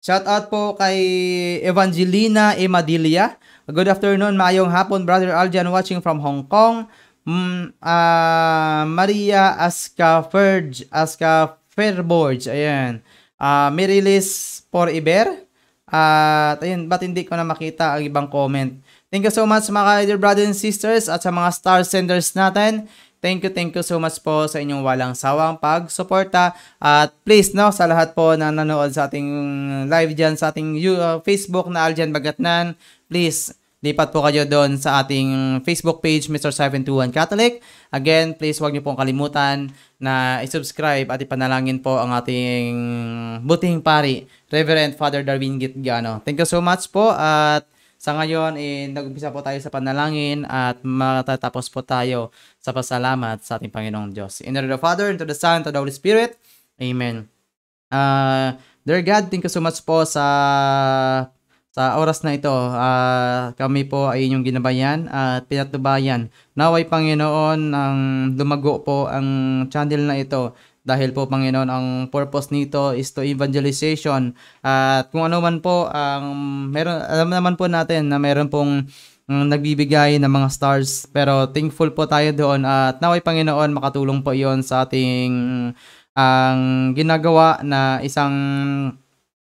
Shout out po kay Evangelina Emadilia. Good afternoon, maayong hapon, Brother Aljan watching from Hong Kong. Mm, uh, Maria Ascaferge, Ascaferborge, ayan. Uh, ah, Merilis release for Iber. at ayun, ba't hindi ko na makita ang ibang comment. Thank you so much mga dear brothers and sisters at sa mga star senders natin. Thank you, thank you so much po sa inyong walang sawang pagsuporta. At please, no, sa lahat po na nanood sa ating live dyan, sa ating uh, Facebook na Aljan Bagatnan, please, lipat po kayo doon sa ating Facebook page, Mr. 721 Catholic. Again, please wag niyo pong kalimutan na i-subscribe at ipanalangin po ang ating buting pari, Reverend Father Darwin Gitgano. Thank you so much po at sa ngayon, eh, nag-umpisa po tayo sa panalangin at matatapos po tayo sa pasalamat sa ating Panginoong Diyos. In the name of the Father, and to the Son, and to the Holy Spirit. Amen. Uh, dear God, thank you so much po sa sa oras na ito, uh, kami po ay inyong ginabayan at pinatubayan. Naway Panginoon ang lumago po ang channel na ito dahil po Panginoon ang purpose nito is to evangelization at kung ano man po ang um, meron alam naman po natin na meron pong um, nagbibigay ng mga stars pero thankful po tayo doon at naway Panginoon makatulong po iyon sa ating ang um, ginagawa na isang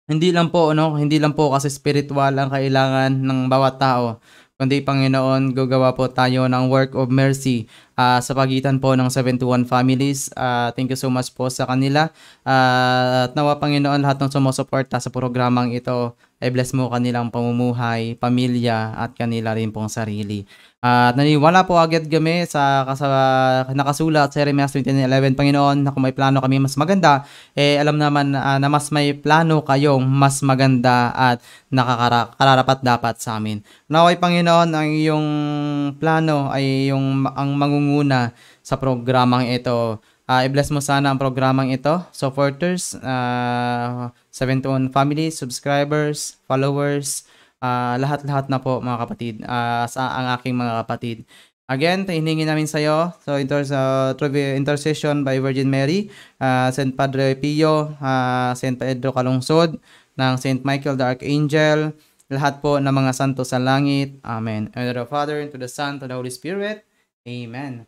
hindi lang po, ano, Hindi lang po kasi spiritual ang kailangan ng bawat tao kundi Panginoon, gagawa po tayo ng work of mercy uh, sa pagitan po ng 71 families. Uh, thank you so much po sa kanila. Uh, at nawa Panginoon lahat ng sumusuporta sa programang ito ay bless mo kanilang pamumuhay, pamilya at kanila rin pong sarili. At uh, naniwala po agad kami sa, sa nakasulat sa Jeremiah 29.11, Panginoon, na kung may plano kami mas maganda, eh alam naman uh, na mas may plano kayong mas maganda at nakakararapat dapat sa amin. Naway Panginoon, ang iyong plano ay yung ang mangung muna sa programang ito. Uh, i-bless mo sana ang programang ito, supporters, uh, ah, 721 family, subscribers, followers, uh, lahat-lahat na po mga kapatid, uh, sa ang aking mga kapatid. Again, hiningi namin sa iyo, so inter uh, intercession by Virgin Mary, uh, St. Padre Pio, uh, St. Pedro Kalungsod, ng St. Michael the Archangel, lahat po ng mga santo sa langit. Amen. In the Father, and to the Son, to the Holy Spirit, Amen